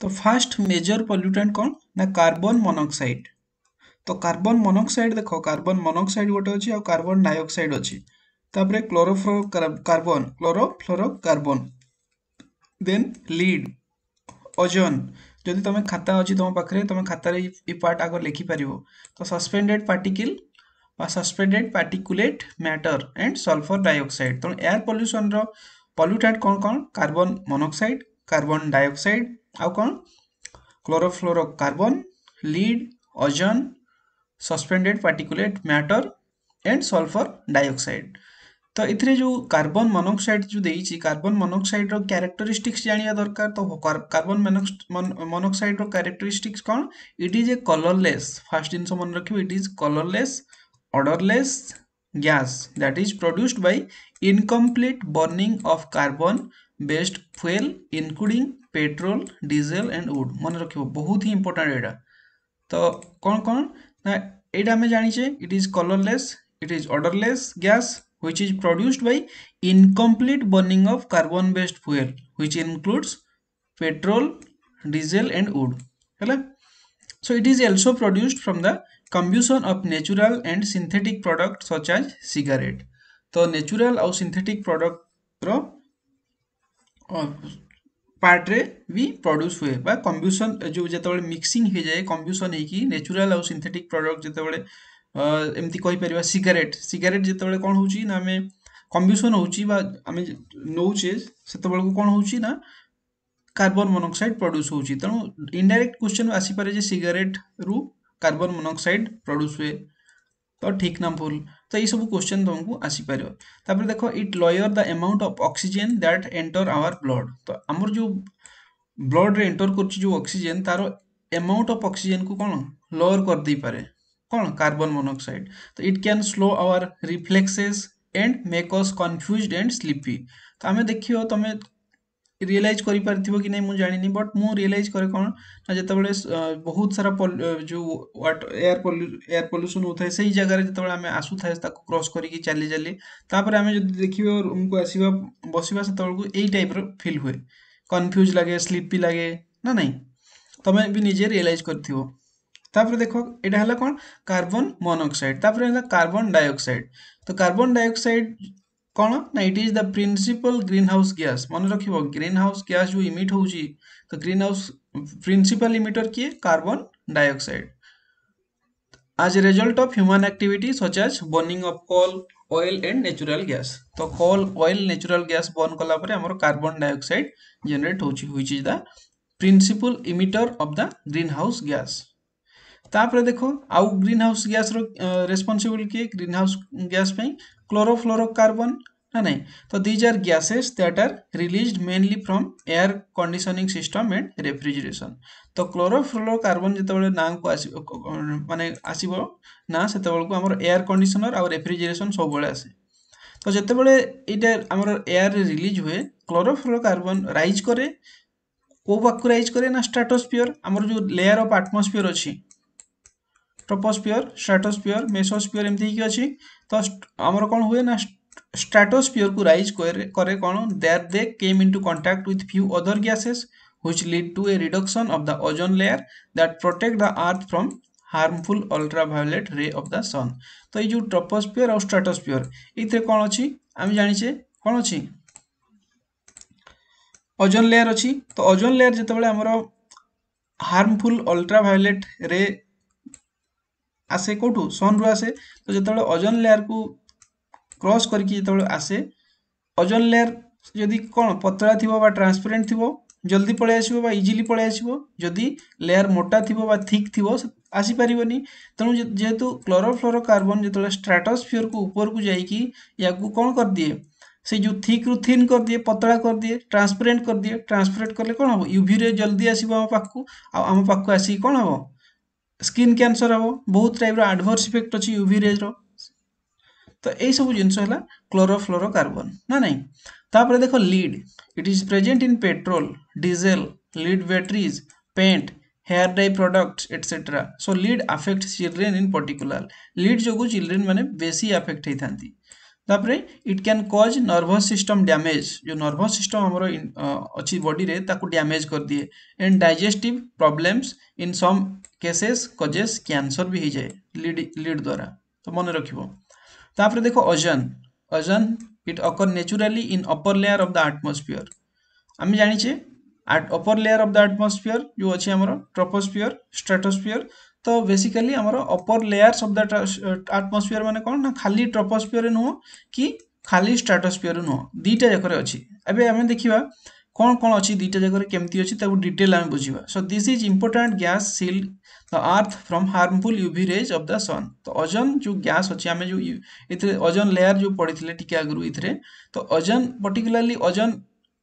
তো ফার্স্ট মেজর পলিউট্যান্ট কোন না কার্বন মনোক্সাইড ତ କାର୍ବନ୍ ମନୋକ୍ସାଇଡ଼୍ ଦେଖ କାର୍ବନ୍ ମନୋକ୍ସାଇଡ଼୍ ଗୋଟେ ଅଛି ଆଉ କାର୍ବନ୍ ଡାଇଅକ୍ସାଇଡ୍ ଅଛି ତାପରେ chlorofluorocarbon chlorofluorocarbon then lead ozone ଯଦି ତୁମେ ଖାତା ଅଛି ତୁମ ପାଖରେ ତୁମେ ଖାତାରେ ଏ ପାର୍ଟ ଆଗ ଲେଖିପାରିବ ତ ସସ୍ପେଣ୍ଡେଡ୍ ପାର୍ଟିକିଲ୍ ବା suspended particulate matter and sulphur dioxide ତେଣୁ ଏୟାର୍ ପଲ୍ୟୁସନ୍ର ପଲ୍ୟୁଟାଟ୍ କ'ଣ କ'ଣ କାର୍ବନ୍ ମନୋକ୍ସାଇଡ଼୍ କାର୍ବନ୍ ଡାଇଅକ୍ସାଇଡ୍ ଆଉ କ'ଣ chlorofluorocarbon lead ozone suspended particulate matter and sulphur dioxide तो ए जो कार्बन मोनोक्साइड जो देती कार्बन मोनोक्साइड क्यारेक्टरीस्टिक्स जाना दरकार तो कार्बन मोनोक्साइड क्यारेक्टरीस्टिक्स कौन it is a colourless first जिन मन रख it is colourless odourless gas that is produced by incomplete burning of carbon based fuel including petrol diesel and wood मन रख बहुत ही इंपोर्टाट यहाँ तो कौन कौन Now, এটা আমি জানি যে it is colourless it is odourless gas which is produced by incomplete burning of carbon based fuel which includes petrol diesel and wood hello so it is also produced from the combustion of natural and synthetic products such as cigarette तो natural और synthetic product ପାର୍ଟରେ ବି produce ହୁଏ ବା କମ୍ବ୍ୟୁସନ୍ ଯେଉଁ ଯେତେବେଳେ mixing ହେଇଯାଏ କମ୍ବ୍ୟୁସନ୍ ହେଇକି ନ୍ୟାଚୁରାଲ୍ ଆଉ ସିନ୍ଥେଟିକ୍ ପ୍ରଡକ୍ଟ ଯେତେବେଳେ ଏମିତି କହିପାରିବା ସିଗାରେଟ୍ ସିଗାରେଟ୍ ଯେତେବେଳେ କ'ଣ ହେଉଛି ନା ଆମେ କମ୍ବ୍ୟୁସନ୍ ହେଉଛି ବା ଆମେ ନେଉଛେ ସେତେବେଳକୁ କ'ଣ ହେଉଛି ନା କାର୍ବନ୍ ମନୋକ୍ସାଇଡ୍ ପ୍ରଡ୍ୟୁସ୍ ହେଉଛି ତେଣୁ ଇନଡାଇରେକ୍ଟ କ୍ୱେଶ୍ଚନ୍ ଆସିପାରେ ଯେ ସିଗାରେଟ୍ରୁ କାର୍ବନ୍ ମନୋକ୍ସାଇଡ୍ ପ୍ରଡ୍ୟୁସ୍ ହୁଏ ତ ଠିକ୍ ନା ଭୁଲ ᱛᱟᱭ ᱥᱚᱵᱚ ᱠᱚᱥᱪᱟᱱ ᱛᱟᱢᱠᱚ ᱟᱥᱤ ᱯᱟᱨᱚ ᱛᱟᱯᱚᱨᱮ ᱫᱮᱠᱷᱚ it lower the amount of oxygen that enter our blood ᱛᱚ ᱟᱢᱨ ᱡᱚ ᱵᱞᱚᱰ ᱨᱮ ᱮᱱᱴᱟᱨ ᱠᱚᱨᱪᱤ ᱡᱚ ᱚᱠᱥᱤᱡᱮᱱ ᱛᱟᱨᱚ ᱮᱢᱟᱣᱩᱱᱴ ᱚᱯ ᱚᱠᱥᱤᱡᱮᱱ ᱠᱚ ᱠᱚᱱ ᱞᱚᱨ ᱠᱚᱨ ᱫᱤ ᱯᱟᱨᱮ ᱠᱚᱱ ᱠᱟᱨᱵᱚᱱ ᱢᱚᱱᱚᱠᱥᱟᱭᱤಡ್ ᱛᱚ ᱤᱴ ᱠᱮᱱ ᱥᱞᱚ ᱟᱣᱟᱨ ᱨᱤᱯᱞᱮᱠᱥᱮᱥ ᱮᱱᱰ ᱢᱮᱠᱚᱥ ᱠᱚᱱᱯᱷᱩ रियलाइज कर कि ना बट मुझ रियलाइज कै कौन ना जो बहुत सारा जो वाट एयर एयर पल्यूशन होता है सही जगह जो आम आसू था क्रस कर चली देखिए रूम को आस बस से यही टाइप रिल हुए कनफ्यूज लगे स्लीपी लगे ना ना तुम भी निजे रियलाइज कर तापर देख यहाँ कौन कार्बन मनअक्साइड तापर कार्बन डाइऑक्साइड तो कार्बन डाइऑक्साइड कौन ना it is the principal greenhouse gas मन रख ग्रीन हाउस ग्यास जो इमिट हो तो ग्रीन हाउस प्रिंसिपल इमिटर किए carbon dioxide as result of human activity such as burning of coal oil and natural gas तो coal oil natural gas burn कलापर आम carbon dioxide generate होच the principal emitter of the greenhouse gas तापर देखो आउ greenhouse gas responsible किए greenhouse gas chlorofluorocarbon no, no. so these are gases that are released mainly from air conditioning system and refrigeration তো chlorofluorocarbon যেতবে না মানে আসব না সেতবে আমার এয়ার কন্ডিশনর আর রেফ্রিজারেসন সবুলে আসে তো যেতবে এইটা আমার এয়ার রিলিজ হুয়ে ক্লোরোফ্লোরোকার্বন রাইজ করে কেউ পাখু রাইজ করে না স্ট্রাটোস্পিয়র আমার যে লেয়ার অফ আটমোসফিয়র অছি ଟ୍ରୋପୋସ୍ପିୟର ଷ୍ଟ୍ରାଟୋସ୍ପିୟର ମେସୋସ୍ପିୟର ଏମିତି ହେଇକି ଅଛି ତ ଆମର କ'ଣ ହୁଏ ନା ଷ୍ଟ୍ରାଟୋସ୍ପିୟରକୁ ରାଇଜ୍ କରେ କ'ଣ there they came into contact with few other gases which lead to a reduction of the ozone layer that protect the earth from harmful ultraviolet ray of the sun তো এই যে troposphere আর stratosphere এইতে কোন আছে আমি জানিছে কোন আছে ওজন লেয়ার আছে তো ওজন লেয়ার যেতবেলে আমার হার্মফুল অল্ট্রাভায়োলেট রে आसे कौटू सन रु आसे तो जो अजन लेयार को क्रस करते आसे अजन लेयार जदि कौन पतला थोड़ा ट्रांसपेरेन्ट थ जल्दी पलि आस इजिली पलि आस लेयार मोटा थी थिक् आसी पार तेणु जेहेतु क्लोरोफ्लोरो कार्बन जो स्ट्राटोस्फियर को ऊपरक जाकि कौन कर दिए से जो थिक रु थी कर दिए पतला कर दिए ट्रांसपेरेन्ट कर दिए ट्रांसपेरेन्ट कले कौन हम युभी जल्दी आसो आम पाक आम पाक आसिक कौन हम ସ୍କିନ୍ କ୍ୟାନ୍ସର ହେବ ବହୁତ ଟାଇପ୍ର ଆଡ଼ଭର୍ସ ଇଫେକ୍ଟ ଅଛି ୟୁଭି ରେଜ୍ର ତ ଏଇସବୁ ଜିନିଷ ହେଲା କ୍ଲୋରୋଫ୍ଲୋରୋ କାର୍ବନ୍ ନା ନାହିଁ ତାପରେ ଦେଖ lead it is present in petrol diesel lead batteries paint hair dye product etcetera so lead affect children in particular lead ଯୋଗୁଁ ଚିଲଡ୍ରେନ୍ ମାନେ ବେଶୀ ଆଫେକ୍ଟ ହେଇଥାନ୍ତି ତାପରେ it can cause nervous system damage ଯେଉଁ ନର୍ଭସ୍ ସିଷ୍ଟମ୍ ଆମର ଅଛି ବଡ଼ିରେ ତାକୁ ଡ୍ୟାମେଜ୍ କରିଦିଏ and digestive problems in some cases causes cancer भी ହେଇଯାଏ ଲିଡ୍ ଲିଡ୍ ଦ୍ୱାରା ତ ମନେ ରଖିବ ତାପରେ ଦେଖ ozone ozone it occur naturally in upper layer of the atmosphere ଆମେ ଜାଣିଛେ upper layer of the atmosphere ଯେଉଁ ଅଛି ଆମର ଟ୍ରପୋସ୍ଫିୟର ଷ୍ଟ୍ରାଟୋସ୍ଫିୟର ତ ବେସିକାଲି ଆମର upper layers of the atmosphere ମାନେ କ'ଣ ନା ଖାଲି ଟ୍ରପୋସ୍ଫିୟରରେ ନୁହଁ କି ଖାଲି ଷ୍ଟ୍ରାଟୋସ୍ଫିୟରରେ ନୁହଁ ଦୁଇଟା ଯାକରେ ଅଛି ଏବେ ଆମେ ଦେଖିବା କ'ଣ କ'ଣ ଅଛି ଦୁଇଟା ଯାକରେ କେମିତି ଅଛି ତାକୁ ଡିଟେଲ୍ ଆମେ ବୁଝିବା so this is important gas shield the earth from harmful UV rays of the sun तो ओजोन जो गैस अच्छे आम जो ये ओजोन लेयर जो पढ़ी टी आगु ये तो ओजोन पर्टिकुलाली ओजोन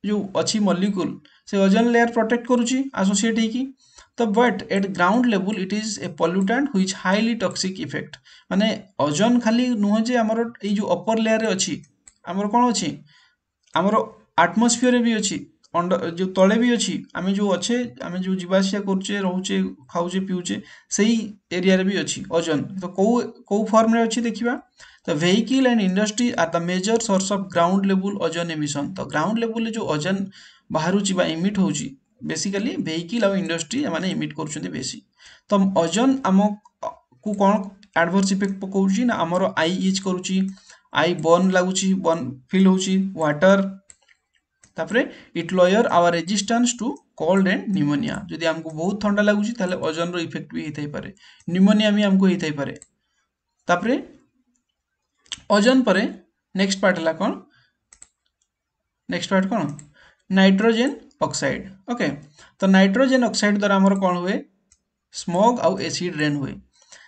जो अच्छी मलिकुल से ओजोन लेयर प्रोटेक्ट करुच्ची आसोसीएट हो तो but at ground level it is a pollutant which highly toxic effect मानने ओजोन खाली नुहजे जे आमर ये जो अपर लेयर अच्छी आमर कौन अच्छी आमर आटमोस्फियर भी अच्छी ଅଣ୍ଡ ଯେଉଁ ତଳେ ବି ଅଛି ଆମେ ଯେଉଁ ଅଛେ ଆମେ ଯେଉଁ ଯିବା ଆସିବା କରୁଛେ ରହୁଛେ ଖାଉଛେ ପିଉଛେ ସେଇ ଏରିଆରେ ବି ଅଛି ଓଜନ ତ କେଉଁ କେଉଁ ଫର୍ମରେ ଅଛି ଦେଖିବା ତ vehicle and industry are the major source of ground ଲେବୁଲ୍ ଓଜନ ଏମିସନ୍ ତ ଗ୍ରାଉଣ୍ଡ ଲେବୁଲ୍ରେ ଯେଉଁ ଓଜନ ବାହାରୁଛି ବା ଇମିଟ୍ ହେଉଛି ବେସିକାଲି ଭେହିକିଲ୍ ଆଉ ଇଣ୍ଡଷ୍ଟ୍ରି ଏମାନେ ଇମିଟ୍ କରୁଛନ୍ତି ବେଶୀ ତ ଓଜନ ଆମକୁ କ'ଣ ଆଡ଼ଭର୍ସ ଇଫେକ୍ଟ ପକାଉଛି ନା ଆମର ଆଇ ଇଜ୍ କରୁଛି ଆଇ ବର୍ନ ଲାଗୁଛି ବର୍ନ ଫିଲ୍ ହେଉଛି ୱାଟର୍ তাপরে it lower our resistance to cold and pneumonia যদি আমাকে বহুত থন্ডা লাগুছি তাহলে ওজনর ইফেক্ট বি হইতাই পারে নিউমোনিয়া বি আমাকে হইতাই পারে তাপরে ওজন পরে নেক্সট পার্ট হলা কোন নেক্সট পার্ट কোন নাইট্রোজেন অক্সাইড ওকে তো নাইট্রোজেন অক্সাইড দ্বারা আমার কোন হুয়ে স্মোগ আউ এসিড রেন হুয়ে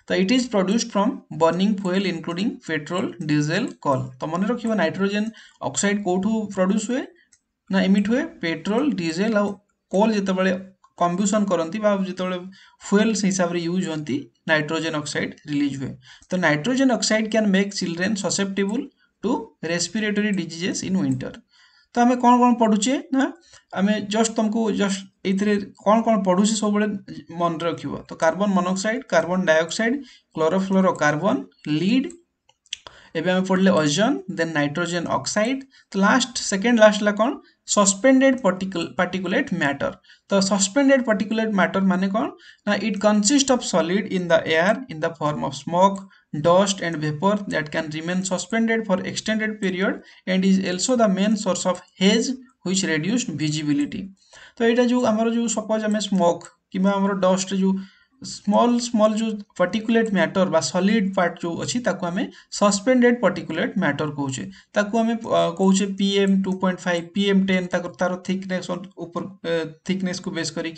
तो it is produced from burning fuel including petrol diesel coal तो मन रखिए नाइट्रोजेन अक्साइड कौटू प्रड्यूस हुए ନା ଏମିଟ୍ ହୁଏ ପେଟ୍ରୋଲ ଡିଜେଲ ଆଉ କୋଲ୍ ଯେତେବେଳେ କମ୍ବ୍ୟୁସନ୍ କରନ୍ତି ବା ଯେତେବେଳେ ଫୁଏଲ୍ ସେ ହିସାବରେ ୟୁଜ୍ ହୁଅନ୍ତି ନାଇଟ୍ରୋଜେନ୍ ଅକ୍ସାଇଡ଼ ରିଲିଜ୍ ହୁଏ ତ nitrogen oxide can make children susceptible to respiratory diseases in winter ତ ଆମେ କ'ଣ କ'ଣ ପଢ଼ୁଛେ ନା ଆମେ ଜଷ୍ଟ ତୁମକୁ ଜଷ୍ଟ ଏଇଥିରେ କ'ଣ କ'ଣ ପଢ଼ୁଛେ ସବୁବେଳେ ମନେ ରଖିବ ତ carbon monoxide carbon dioxide chlorofluorocarbon lead ଏବେ ଆମେ ପଢ଼ିଲେ ଅଜନ୍ ଦେନ୍ ନାଇଟ୍ରୋଜେନ୍ ଅକ୍ସାଇଡ଼ ତ ଲାଷ୍ଟ ସେକେଣ୍ଡ ଲାଷ୍ଟ ହେଲା କ'ଣ सस्पेडेड पार्टिकुलेट मैटर तो सस्पेडेड पर्टिकुलेट मैटर माने कौन ना it consist of solid in the air in the form of smoke dust and vapour that can remain suspended for extended period and is also the main source of haze which reduced visibility तो यहाँ जो आम जो suppose आम smoke किमर dust जो small small जो particulate matter बा सॉलिड पार्ट जो अच्छी आम सस्पेंडेड पर्टिकुलेट मैटर कहचे आम कौचे PM two point five PM ten तार थिकनेस थिकनेस को बेस कर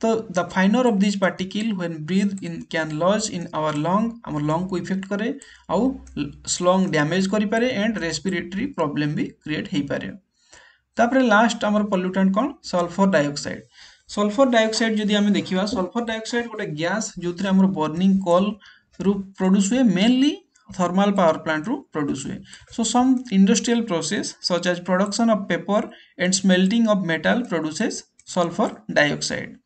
तो the finer of these particle when breathe in can lodge in our lung आम लंग को इफेक्ट करे आउ लंग डैमेज करें एंड रेस्पिरेटरी प्रोब्लेम भी क्रिएट हो पारे तापर लास्ट आम पल्युटाट कौन सल्फर डाइअक्साइड सल्फर डाइअक्साइड जी आम देखा सल्फर डाइअक्साइड गोटे ग्यास जो थी आम बर्णिंग कल रु प्रड्यूस हुए मेनली थर्माल पावर प्लांट रु प्रड्यूस हुए so some industrial process such as production of paper and smelting of metal produces sulphur dioxide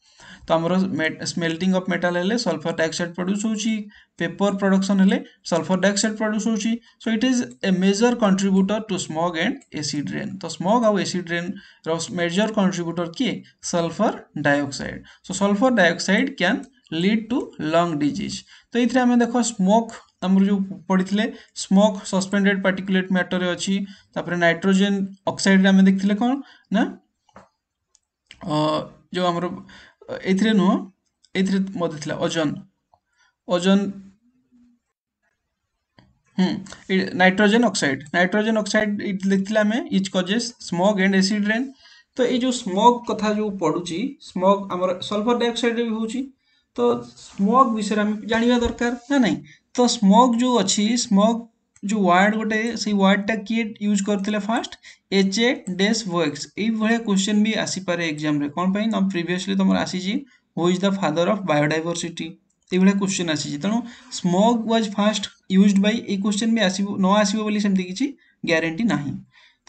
तो आम स्मेल्टिंग अफ मेटाल है सल्फर डाइअक्साइड प्रड्यूस हो paper production sulphur dioxide produce हो so it is a major contributor to smog and acid rain तो smog आउ acid rain major contributor किए sulphur dioxide so sulphur dioxide क्या lead to lung disease तो ये आम देख स्मोक तमर जो पढ़ी स्मोक सस्पेडेड पार्टिकुलेट मैटर अच्छी नाइट्रोजेन अक्साइड देखे कौन ना जो आमर ए नुह ए मत ozone ozone hmm nitrogen oxide nitrogen oxide देखते आम is causes smog and acid rain तो ये जो स्मोग कथा जो पड़ू स्मोग तो आम सल्फर डाइअक्साइड भी हूँ तो स्मोग विषय जानवा दरकार ना नहीं तो स्मोक जो अच्छी स्मोक जो ୱାର୍ଡ଼ ଗୋଟେ ସେଇ ୱାର୍ଡ଼ଟା କିଏ ୟୁଜ୍ କରିଥିଲେ ଫାର୍ଷ୍ଟ ଏଚ୍ ଏ ଡେସ୍ ୱେକ୍ସ ଏଇଭଳିଆ କ୍ୱେଶ୍ଚନ୍ ବି ଆସିପାରେ ଏକ୍ଜାମ୍ରେ କ'ଣ ପାଇଁ ନା ପ୍ରିଭିୟସ୍ଲି ତୁମର ଆସିଛି who is the father of biodiversity ଏଇଭଳିଆ କ୍ୱେଶ୍ଚନ୍ ଆସିଛି ତେଣୁ smog was first used by ଏଇ କ୍ୱେଶ୍ଚନ୍ ବି ଆସିବ ନ ଆସିବ ବୋଲି ସେମିତି କିଛି ଗ୍ୟାରେଣ୍ଟି ନାହିଁ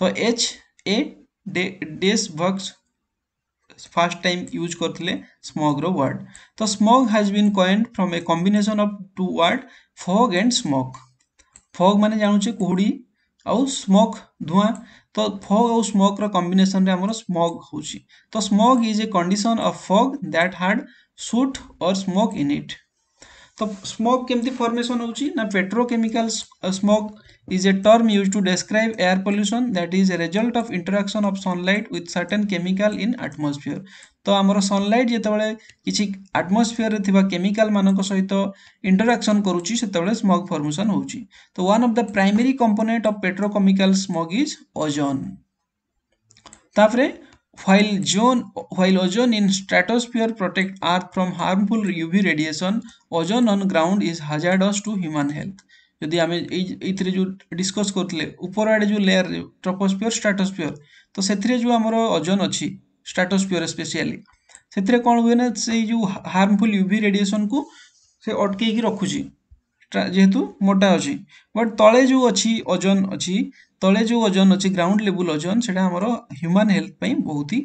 ତ H A Des Voeux first time use করলে স্মগ্র ওয়ার্ড তো smog has been coined from a combination of two word fog and smog fog ମାନେ ଜାଣୁଛେ କୁହୁଡ଼ି ଆଉ ସ୍ମୋକ୍ ଧୂଆଁ ତ ଫଗ୍ ଆଉ ସ୍ମୋକ୍ର କମ୍ବିନେସନ୍ରେ ଆମର ସ୍ମଗ୍ ହେଉଛି ତ smog is a condition of fog that had soot or smoke in it तो स्मोक केमती फर्मेसन हो petrochemical smoke is a term use to describe air pollution that is a result of interaction of sunlight with certain chemical in atmosphere तो आमर sunlight जितेबाला किसी या chemical मान सहित interaction करुच्चे smug formation हो तो one of the primary component of petrochemical smoke is ozone तापर While, zone, while ozone in stratosphere protect earth from harmful UV radiation, ozone on ground is hazardous to human health. যদি আমি এই এইଥିରେ ଯେଉଁ discus କରୁଥିଲେ ଉପର ଆଡ଼େ ଯେଉଁ layer troposphere stratosphere ତ ସେଥିରେ ଯେଉଁ ଆମର ଓଜନ ଅଛି ଷ୍ଟ୍ରାଟୋସ୍ପିୟର ସ୍ପେସିଆଲି ସେଥିରେ କ'ଣ ହୁଏ ନା ସେଇ ଯେଉଁ ହାର୍ମଫୁଲ୍ ୟୁଭି ରେଡ଼ିଏସନ୍କୁ ସେ ଅଟକେଇକି ରଖୁଛି ଯେହେତୁ ମୋଟା ଅଛି ବଟ୍ ତଳେ ଯେଉଁ ଅଛି ଓଜନ ଅଛି ତଳେ ଯେଉଁ ଓଜନ ଅଛି ଗ୍ରାଉଣ୍ଡ ଲେବୁଲ୍ ଓଜନ ସେଇଟା ଆମର ହ୍ୟୁମାନ୍ ହେଲ୍ଥ ପାଇଁ ବହୁତ ହି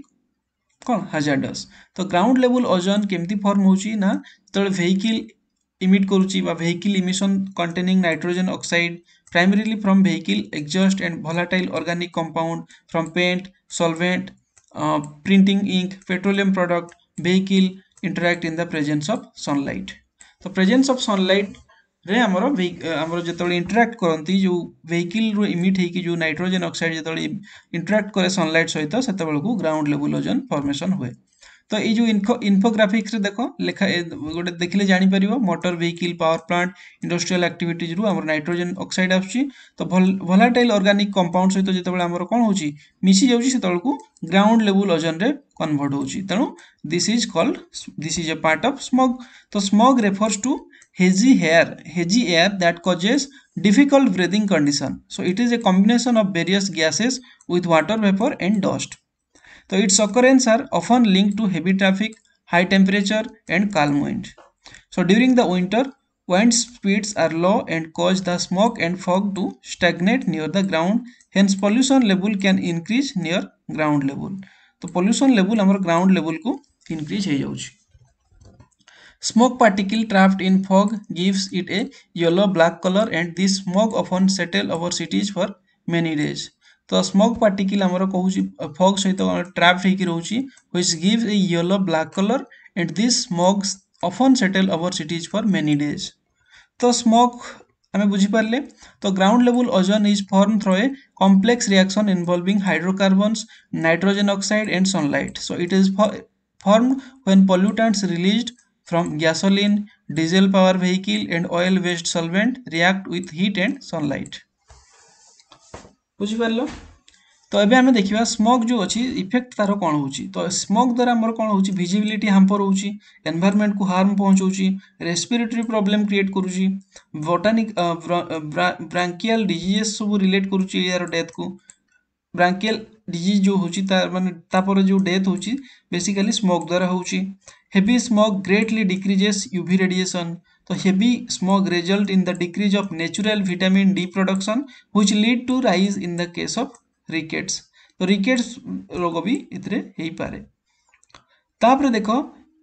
କ'ଣ ହାଜାର୍ଡସ୍ ତ ଗ୍ରାଉଣ୍ଡ ଲେବୁଲ୍ ଓଜନ କେମିତି ଫର୍ମ ହେଉଛି ନା ଯେତେବେଳେ ଭେହିକିଲ୍ ଇମିଟ୍ କରୁଛି ବା vehicle emission containing nitrogen oxide primarily from vehicle exhaust and volatile organic compound from paint solvent printing ink petroleum product vehicle interact in the presence of sunlight. The presence of sunlight ରେ ଆମର ଆମର ଯେତେବେଳେ Interact କରନ୍ତି ଯେଉଁ ଭେହିକିଲ୍ରୁ emit ହେଇକି ଯେଉଁ nitrogen oxide ଯେତେବେଳେ interact କରେ ସନଲାଇଟ୍ ସହିତ ସେତେବେଳକୁ ଗ୍ରାଉଣ୍ଡ ଲେବୁଲ୍ ଓଜନ୍ ଫର୍ମେସନ୍ ହୁଏ ତ ଏଇ ଯେଉଁ ଇନଫୋ ଇନଫୋଗ୍ରାଫିକ୍ସରେ ଦେଖ ଲେଖା ଗୋଟେ ଦେଖିଲେ ଜାଣିପାରିବ motor vehicle power plant industrial ଆକ୍ଟିଭିଟିଜ୍ରୁ ଆମର ନାଇଟ୍ରୋଜେନ୍ ଅକ୍ସାଇଡ଼୍ ଆସୁଛି ତ ଭଲାଟାଇଲ୍ ଅର୍ଗାନିକ୍ କମ୍ପାଉଣ୍ଡ ସହିତ ଯେତେବେଳେ ଆମର କ'ଣ ହେଉଛି ମିଶିଯାଉଛି ସେତେବେଳକୁ ଗ୍ରାଉଣ୍ଡ ଲେବୁଲ୍ ଓଜନରେ କନଭର୍ଟ ହେଉଛି ତେଣୁ this is called this is a part of smog ତ smog refers to hazy air hazy air that causes difficult breathing condition so it is a combination of various gases with water vapor and dust so its occurrence are often linked to heavy traffic high temperature and calm wind so during the winter wind speeds are low and cause the smoke and fog to stagnate near the ground hence pollution level can increase near ground level So pollution level आम ground level को increase हो जाऊँगी smoke particle trapped in fog gives it a yellow black colour and this smog often settle over cities for many days तो smoke particle आम कौन fog सहित trapped होच give a yellow black colour and this smoke often settle over cities for many days तो smoke आम बुझीपारे तो ground level ozone is form through a complex reaction involving hydrocarbons nitrogen oxide and sunlight so it is form when pollutants release from gasoline diesel power vehicle and oil waste solvent react with heat and sunlight बुझिपार तो ये आम देखा smoke जो अच्छी effect तरह कौन हो तो स्मोक द्वारा मोर कौन होजिलिटी हामपर होनभारमेंट को हार्म पहुँचा रेस्पिरेटरी प्रोब्लेम क्रिएट करोटानिक ब्रांकिल डीजेस सब रिलेट कर डेथ को ब्रांकिल डीज जो हूँ मान जो डेथ हूँ बेसिकाली स्मोक द्वारा होवी smoke greatly decreases UV radiation तो heavy smoke result in the decrease of natural vitamin D production हुई lead to rise in the case of rickets तो रिकेट्स रोग भी एपे तापर देख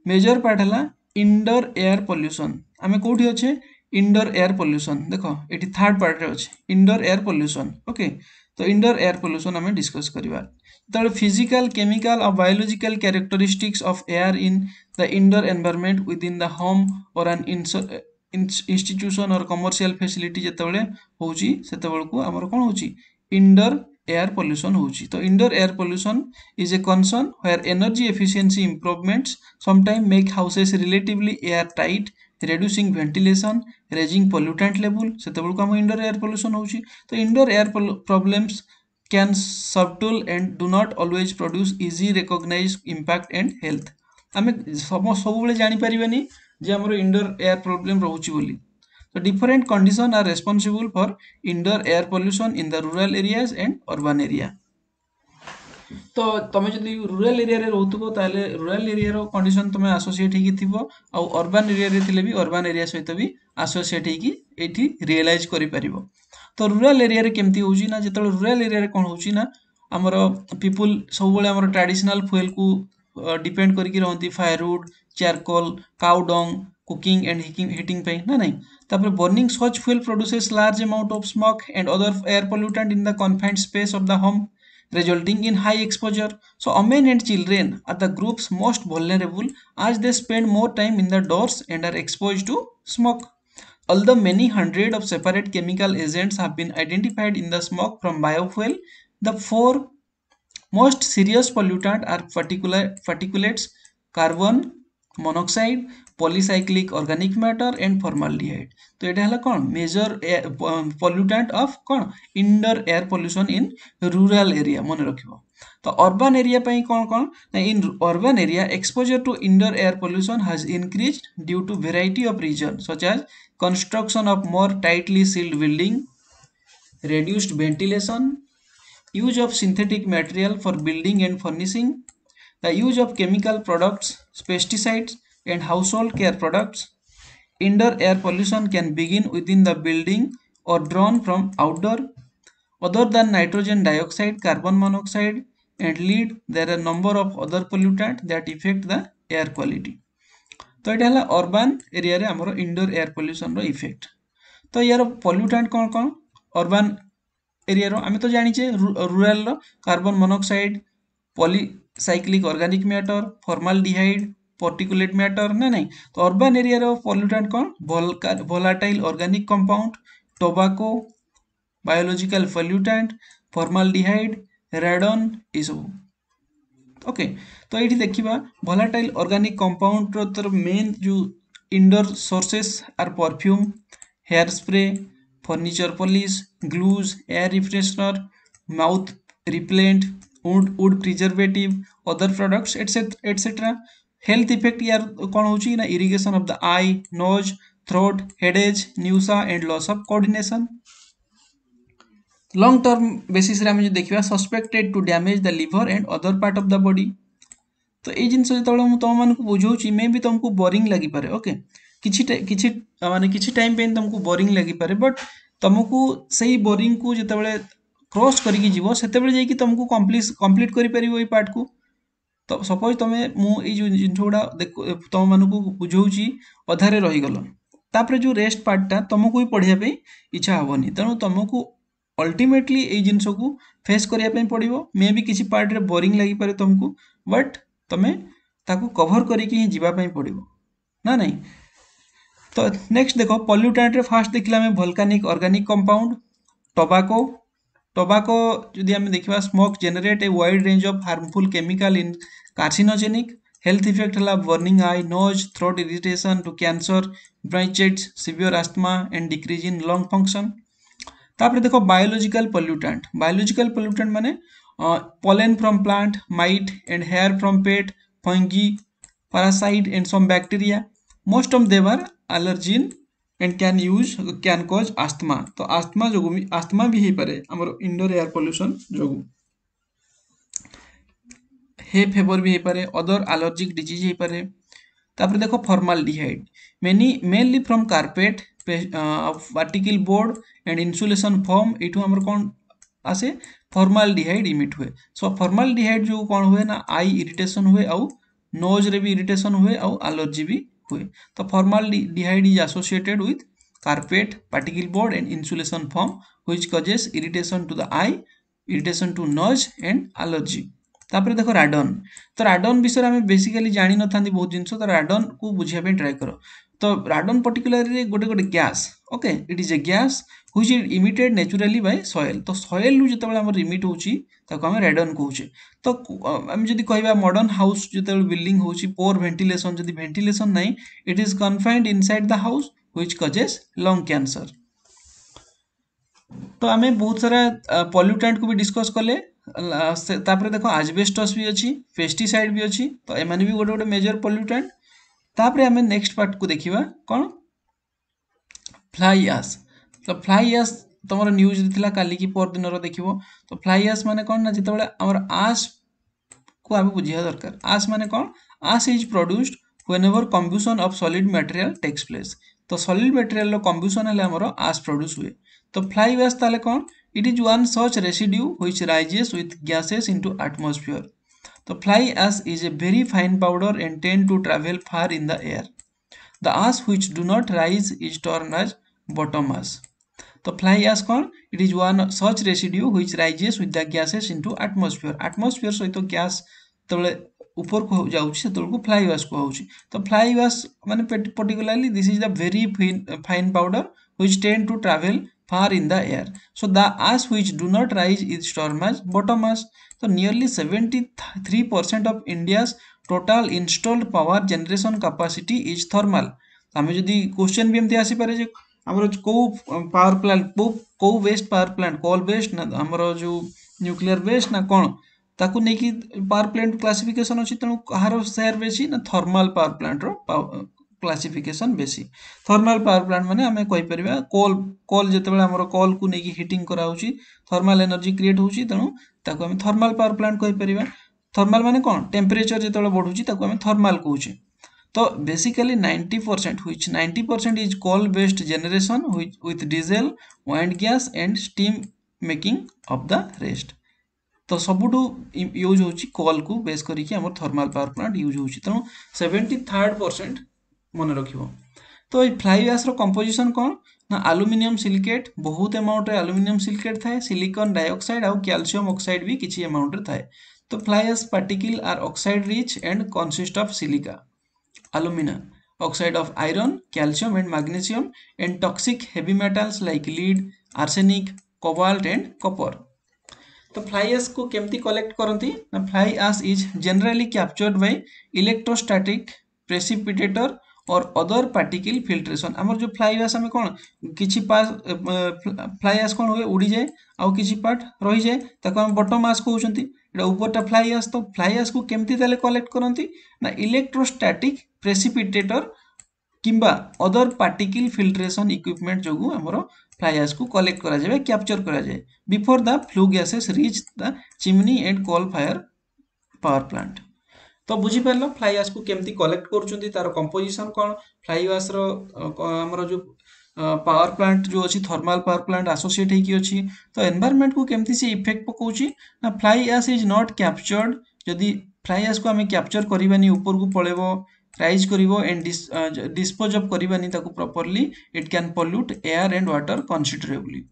मेजर पार्ट है इंडोर एयर पल्यूसन आम कौटी अच्छे इंडोर एयर पल्यूसन देख ये थर्ड पार्ट अच्छे इंडोर एयर पल्यूसन ओके तो इंडोर एयर पल्यूशन आम डिस्कस करवा जो फिजिकाल केमिकाल और बायोलोजिकाल characteristics of air in the indoor environment within the home or an institution or commercial facility जिते होते आमर कौन हो इंडोर एयर पल्यूशन हो तो indoor air pollution is a concern where energy efficiency improvements sometime make houses relatively air tight reducing ventilation raising pollutant level ସେତେବେଳକୁ ଆମ indoor air pollution ହେଉଛି ତ indoor air problems can subtle and do not always produce easy recognized impact and health ଆମେ ସବୁବେଳେ ଜାଣିପାରିବାନି ଯେ ଆମର indoor air problem ରହୁଛି ବୋଲି ତ different condition are responsible for indoor air pollution in the rural areas and urban area ତ ତମେ ଯଦି ରୁରାଲ ଏରିଆରେ ରହୁଥିବ ତାହେଲେ ରୁରାଲ ଏରିଆର କଣ୍ଡିସନ ତମେ ଆସୋସିଏଟ୍ ହେଇକି ଥିବ ଆଉ ଅର୍ବାନ୍ ଏରିଆରେ ଥିଲେ ବି ଅର୍ବାନ୍ ଏରିଆ ସହିତ ବି ଆସୋସିଏଟ୍ ହେଇକି ଏଇଠି ରିଏଲାଇଜ୍ କରିପାରିବ ତ ରୁରାଲ ଏରିଆରେ କେମିତି ହେଉଛି ନା ଯେତେବେଳେ ରୁରାଲ ଏରିଆରେ କ'ଣ ହେଉଛି ନା ଆମର ପିପୁଲ୍ ସବୁବେଳେ ଆମର ଟ୍ରାଡ଼ିସନାଲ୍ ଫୁଏଲ୍କୁ ଡିପେଣ୍ଡ କରିକି ରହନ୍ତି firewood charcoal cow dung cooking and heating ପାଇଁ ନା ନାହିଁ ତାପରେ burning such fuel produces large amount of smoke and other air pollutant in the confined space of the home resulting in high exposure. So women and children are the groups most vulnerable as they spend more time in the doors and are exposed to smoke. Although many hundred of separate chemical agents have been identified in the smoke from biofuel, the four most serious pollutants are particulate, particulates, carbon monoxide, polycyclic organic matter and formaldehyde तो ये कौन major pollutant of कौन indoor air pollution in rural area मन रख तो urban area कौन कौन ना in urban area exposure to indoor air pollution has increase due to variety of reason such as construction of more tightly sealed building reduced ventilation use of synthetic material for building and furnishing the use of chemical products pesticides and household care products. Indoor air pollution can begin within the building or drawn from outdoor. Other than nitrogen dioxide, carbon monoxide and lead, there are a number of other pollutants that affect the air quality. তো এটা হলো urban এরিয়ারে আমার indoor air পল্যুশনর effect তো ইয়ার পল্যুটাট কোণ কোণ urban এরিয়ার আমি তো জানিছে rural carbon monoxide polycyclic organic matter formaldehyde particulate matter ना ना तो अर्बान एरिया रे कौन volatile organic compound tobacco biological formal formaldehyde radon एसबू ओके तो ये देखा भोलाटाइल अर्गानिक कंपाउंड रेन मेन जो indoor sources are perfume hair spray furniture polish glues air freshener moth repellent wood wood preservative, other products, et cetera health effect यार कौन हो ना irrigation of the eye nose throat हेडेज nausea and loss of coordination long term basis जो देखा suspected to damage the liver and other part of the body तो ये जिन जो तुमको बुझाऊँ मे भी तुमको बोरिंग लगिपे ओके किसी किसी टाइम पे तुमको बोरिंग लगिपे बट तुमको से बोरिंग को जो क्रॉस करके जीव से तुमको कम्प्लीट कम्प्लीट कर पार्ट को तो सपोज तुम देख तुम मानक बुझे अधारे रहीगल तापर जो रेस्ट पार्टा तुमको ही पढ़ाप इच्छा हेनी तेणु तुमको अल्टिमेटली ये जिनस को फेस करने पड़ो मे भी किसी पार्ट्रे बोरींग लगे तुमको बट तुम्हें कभर करवाई ना ना तो नेक्स्ट देख पल्यूटाट्रे फास्ट देखे आम भल्कानिक अर्गानिक कंपाउंड टबाको टबाको जदि देखा smoke generate a wide range of harmful chemical in carcinogenic health effect है burning eye nose throat irritation to cancer bronchitis severe asthma and decrease in lung function तापर देख biological pollutant biological pollutant मैंने pollen from plant mite and hair from pet fungi parasite and some bacteria most of their allergy and क्या यूज क्या cause asthma तो asthma जो भी asthma भी हो पाए आम इंडोर एयर पल्यूसन जो हे फेबर भी हो होपे अदर आलर्जिक डिजिज हो होपे तापर देखो formaldehyde many mainly from carpet particle board and insulation foam यू आमर कौन आसे फर्माल डीहैड इमिट हुए सो फर्माल डीहैड जो कौन हुए ना आई इरीटेसन हुए आउ नोज्रे भी इरीटेसन हुए आउ आलर्जी भी हुए तो formaldehyde is associated with carpet particle board and insulation foam which causes irritation to the eye irritation to nose and allergy ତାପରେ ଦେଖ ରାଡନ୍ ତ ରାଡନ୍ ବିଷୟରେ ଆମେ ବେସିକାଲି ଜାଣିନଥାନ୍ତି ବହୁତ ଜିନିଷ ତ ରାଡନ୍କୁ ବୁଝିବା ପାଇଁ ଟ୍ରାଏ କର ତ ରାଡନ୍ ପର୍ଟିକୁଲାରଲି ଗୋଟେ ଗୋଟେ gas okay it is a gas which is emitted naturally by soil ତ ସଏଲ୍ରୁ ଯେତେବେଳେ ଆମର ଇମିଟ୍ ହେଉଛି ତାକୁ ଆମେ ରେଡନ୍ କହୁଛେ ତ ଆମେ ଯଦି କହିବା ମଡର୍ଣ୍ଣ ହାଉସ୍ ଯେତେବେଳେ ବିଲ୍ଡିଂ ହେଉଛି ପୋର୍ ଭେଣ୍ଟିଲେସନ୍ ଯଦି ଭେଣ୍ଟିଲେସନ୍ ନାହିଁ it is confined inside the house which causes lung cancer ତ ଆମେ ବହୁତ ସାରା ପଲ୍ୟୁଟାଣ୍ଟକୁ ବି ଡିସ୍କସ୍ କଲେ ତାପରେ ଦେଖ ଆଜବେଷ୍ଟସ୍ ବି ଅଛି ପେଷ୍ଟିସାଇଡ଼ ବି ଅଛି ତ ଏମାନେ ବି ଗୋଟେ ଗୋଟେ ମେଜର ପଲ୍ୟୁଟାଣ୍ଟ ତାପରେ ଆମେ ନେକ୍ସଟ ପାର୍ଟକୁ ଦେଖିବା କ'ଣ ଫ୍ଲାଇ ଆସ୍ ତ ଫ୍ଲାଇ ଆସ୍ ତୁମର ନ୍ୟୁଜ୍ରେ ଥିଲା କାଲିକି ପରଦିନର ଦେଖିବ ତ ଫ୍ଲାଇ ଆସ୍ ମାନେ କ'ଣ ନା ଯେତେବେଳେ ଆମର ଆସ୍କୁ ଆମେ ବୁଝିବା ଦରକାର ଆସ୍ ମାନେ କ'ଣ ash is produced whenever combustion of solid material takes place ତ ସଲିଡ୍ ମ୍ୟାଟେରିଆଲ୍ର କମ୍ବ୍ୟୁସନ୍ ହେଲେ ଆମର ଆସ୍ ପ୍ରଡ୍ୟୁସ୍ ହୁଏ ତ ଫ୍ଲାଇ ଆସ୍ ତାହେଲେ କ'ଣ It is one such residue which rises with gases into atmosphere. The fly ash is a very fine powder and tend to travel far in the air. The ash which do not rise is termed as bottom ash. The fly ash con it is one such residue which rises with the gases into atmosphere. Atmosphere so ito gas तबले ଉପରକୁ ଯାଉଛି ସେତେବେଳକୁ fly ash କୁହାଉଛି ତ fly ash ମାନେ particularly this is the very fine powder which tend to travel. far in the air. So the ash which do not rise is termed as bottom ash. So nearly 73% of India's total installed power generation capacity is thermal. So I the ଆମେ ଯଦି question भी ଏମିତି ଆସିପାରେ ଯେ ଆମର କେଉଁ power plant କେଉଁ କେଉଁ waste power plant coal waste ନା ଆମର ଯେଉଁ ନ୍ୟୁକ୍ଲିୟର ୱେଷ୍ଟ ନା କ'ଣ ତାକୁ ନେଇକି ପାୱାର ପ୍ଲାଣ୍ଟ କ୍ଲାସିଫିକେସନ୍ ଅଛି ତେଣୁ କାହାର ସେୟାର ना थर्मल पावर प्लांट रो क्लासीफिकेसन बेसी थर्माल पावर प्लांट मैंने आम कहीपर कोल कोल जितेबाला आम कोल को लेकिन हिटिंग कराऊँच थर्माल एनर्जी क्रिएट हो तेनाली थर्माल पावर प्लांट कहीपर थर्माल मैंने कौन टेम्परेचर जो बढ़ू थर्माल कहे तो बेसिकली 90 परसेंट हुई 90 percent is coal based generation with diesel wind gas and steam making of the rest तो सबुठ यूज हो कल को बेस करके थर्माल पावर प्लांट यूज हो तेणु सेवेन्टी थर्ड परसेंट मन रख तो फ्लाई व्यास्र कंपोजिशन कौन ना आलुमिनियम सिलिकेट बहुत अमाउंट रे आलुमिनियम सिलिकेट थाए सिलिकन डाइअक्साइड आउ क्यालसीयम अक्साइड भी किसी एमाउंट्रे थाए तो fly ash particle are oxide rich and consist of silica alumina oxide of iron calcium and magnesium and toxic heavy metals like lead arsenic cobalt and copper तो fly आश को कमती कलेक्ट करती ना fly ash is generally captured by electrostatic precipitator or other particle filtration आमर जो फ्लाईवास आम कौन किसी पार्ट फ्लाईआस कौन हुए उड़ी जाए आउ किसी पार्ट रही जाए बटम आस कौन उपरटा फ्लैस तो फ्लाईआस को कमी कलेक्ट करती ना इलेक्ट्रोस्टाटिक प्रेसीपिटेटर किंवा अदर पार्टिकल फिल्ट्रेसन इक्विपमेंट जो आम फ्लाईआस को कलेक्ट कर क्याचर कराए before the flue gases reach the chimney and coal fire power plant तो बुझीपार फ्लैवास को कमी कलेक्ट कर कंपोजिशन कौन फ्लैवास रो जो पावर प्लांट जो अच्छी थर्माल पावर प्लांट आसोसीएट हो तो एनवैरमेंट को कमी से इफेक्ट पकाचे ना आस इज नट कैपचर्ड जदि फ्लाई आस को आम कैपचर करवानी ऊपरक पलब रईज कर एंड डिस्पोज अफ करानी प्रपर्ली इट क्या pollute air and water considerably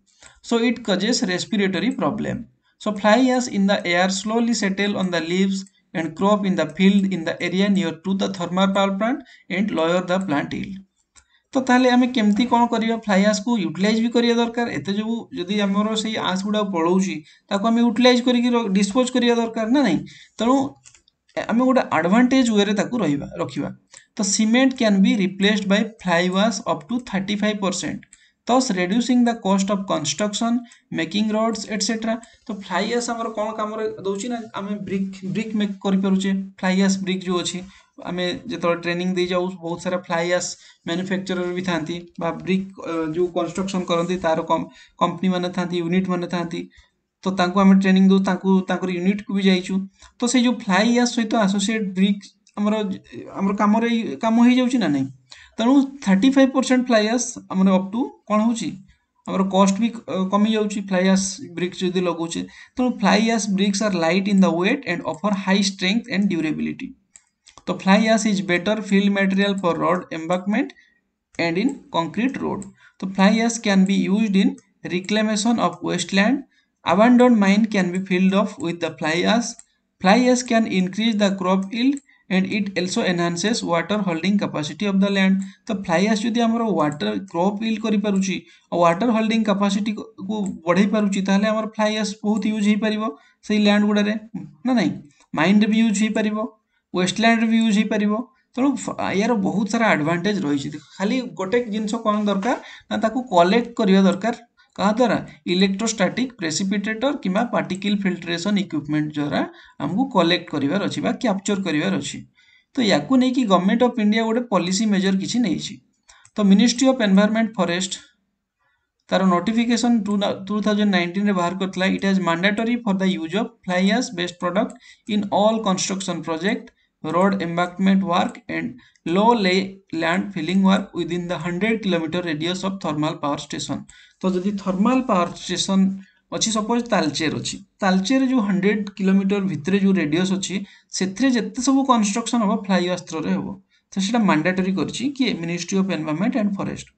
so it causes respiratory problem so fly ash in the air slowly settle on the leaves and crop in the field in the area near to the thermal power plant and lower the plant yield तो ताले हमें केमती कौन करिया fly ash को utilise भी करिया दरकार इतने जो यदि हमारो सही आंस बुढ़ा पड़ोसी ताको हमें यूटिलाइज करिकी डिस्पोज करिया दरकार ना नहीं तो नो हमें उड़ा एडवांटेज वगैरह ताको रहिबा रखिबा तो cement can be replaced by fly ash up to 35 percent thus reducing the cost of construction making roads etc तो fly ash आमर कौन काम दौर ना आम ब्रिक ब्रिक मेक करें फ्लाई आश ब्रिक जो अच्छी आम जो ट्रेनिंग दे जाऊ बहुत सारा फ्लाई आश मैनुफैक्चरर भी था ब्रिक जो कंस्ट्रक्शन करती तार कंपनी मैंने था यूनिट मैंने था तो आम ट्रेनिंग दौर यूनिट को भी जाइचु तो से जो फ्लाई आश सहित आसोसीएट ब्रिक्स कम कम हो जाए ना नहीं तेणु थर्टी फाइव परसेंट फ्लैस आम टू कौन होमर कस्ट भी कमी जाऊँगी फ्लैस ब्रिक्स जो लगे तेणु fly ash bricks are light in the weight and offer high strength and durability तो fly ash is better filled material for road embankment and in concrete road तो फ्लैस कैन भी use in reclamation of wasteland abandoned mind can भी filled up with the fly ash fly ash can increase the crop yield and it also enhances water holding capacity of the land ତ fly ash ଯଦି ଆମର water crop yield କରିପାରୁଛି ଆଉ water holding capacity କୁ ବଢେଇ ପାରୁଛି ତାହେଲେ ଆମର fly ash ବହୁତ ୟୁଜ୍ ହେଇପାରିବ ସେଇ ଲ୍ୟାଣ୍ଡ ଗୁଡ଼ାରେ ନା ନାହିଁ ମାଇଣ୍ଡରେ ବି ୟୁଜ୍ ହେଇପାରିବ ୱେଷ୍ଟଲ୍ୟାଣ୍ଡରେ ବି ୟୁଜ୍ ହେଇପାରିବ ତେଣୁ ଏହାର ବହୁତ ସାରା ଆଡ଼ଭାଣ୍ଟେଜ୍ ରହିଛି ଖାଲି ଗୋଟେ ଜିନିଷ କ'ଣ ଦରକାର ନା ତାକୁ କଲେକ୍ଟ କରିବା ଦରକାର का द्वारा इलेक्ट्रोस्टाटिक प्रेसीपिटेटर कि पार्टिकल फिल्ट्रेसन इक्विपमेंट द्वारा आमको कलेक्ट करार अच्छी क्याप्चर करार तो या कि गवर्नमेंट ऑफ इंडिया गोटे पॉलिसी मेजर किसी नहीं तो मिनिस्ट्री ऑफ एनवायरनमेंट फॉरेस्ट तार notification two two thousand nineteen बाहर करता it has mandatory for the use of fly based product in all construction project road embankment work and low lay land filling work within the 100 km radius of thermal power station तो जदि thermal power station अच्छी suppose Talcher अच्छी तालचेर जो hundred kilometre भितर जो radius अच्छी से जिते सब कन्स्ट्रक्शन हम फ्लाईआस्त्र हो तो सीटा मैंडेटरी कर ministry of environment and forest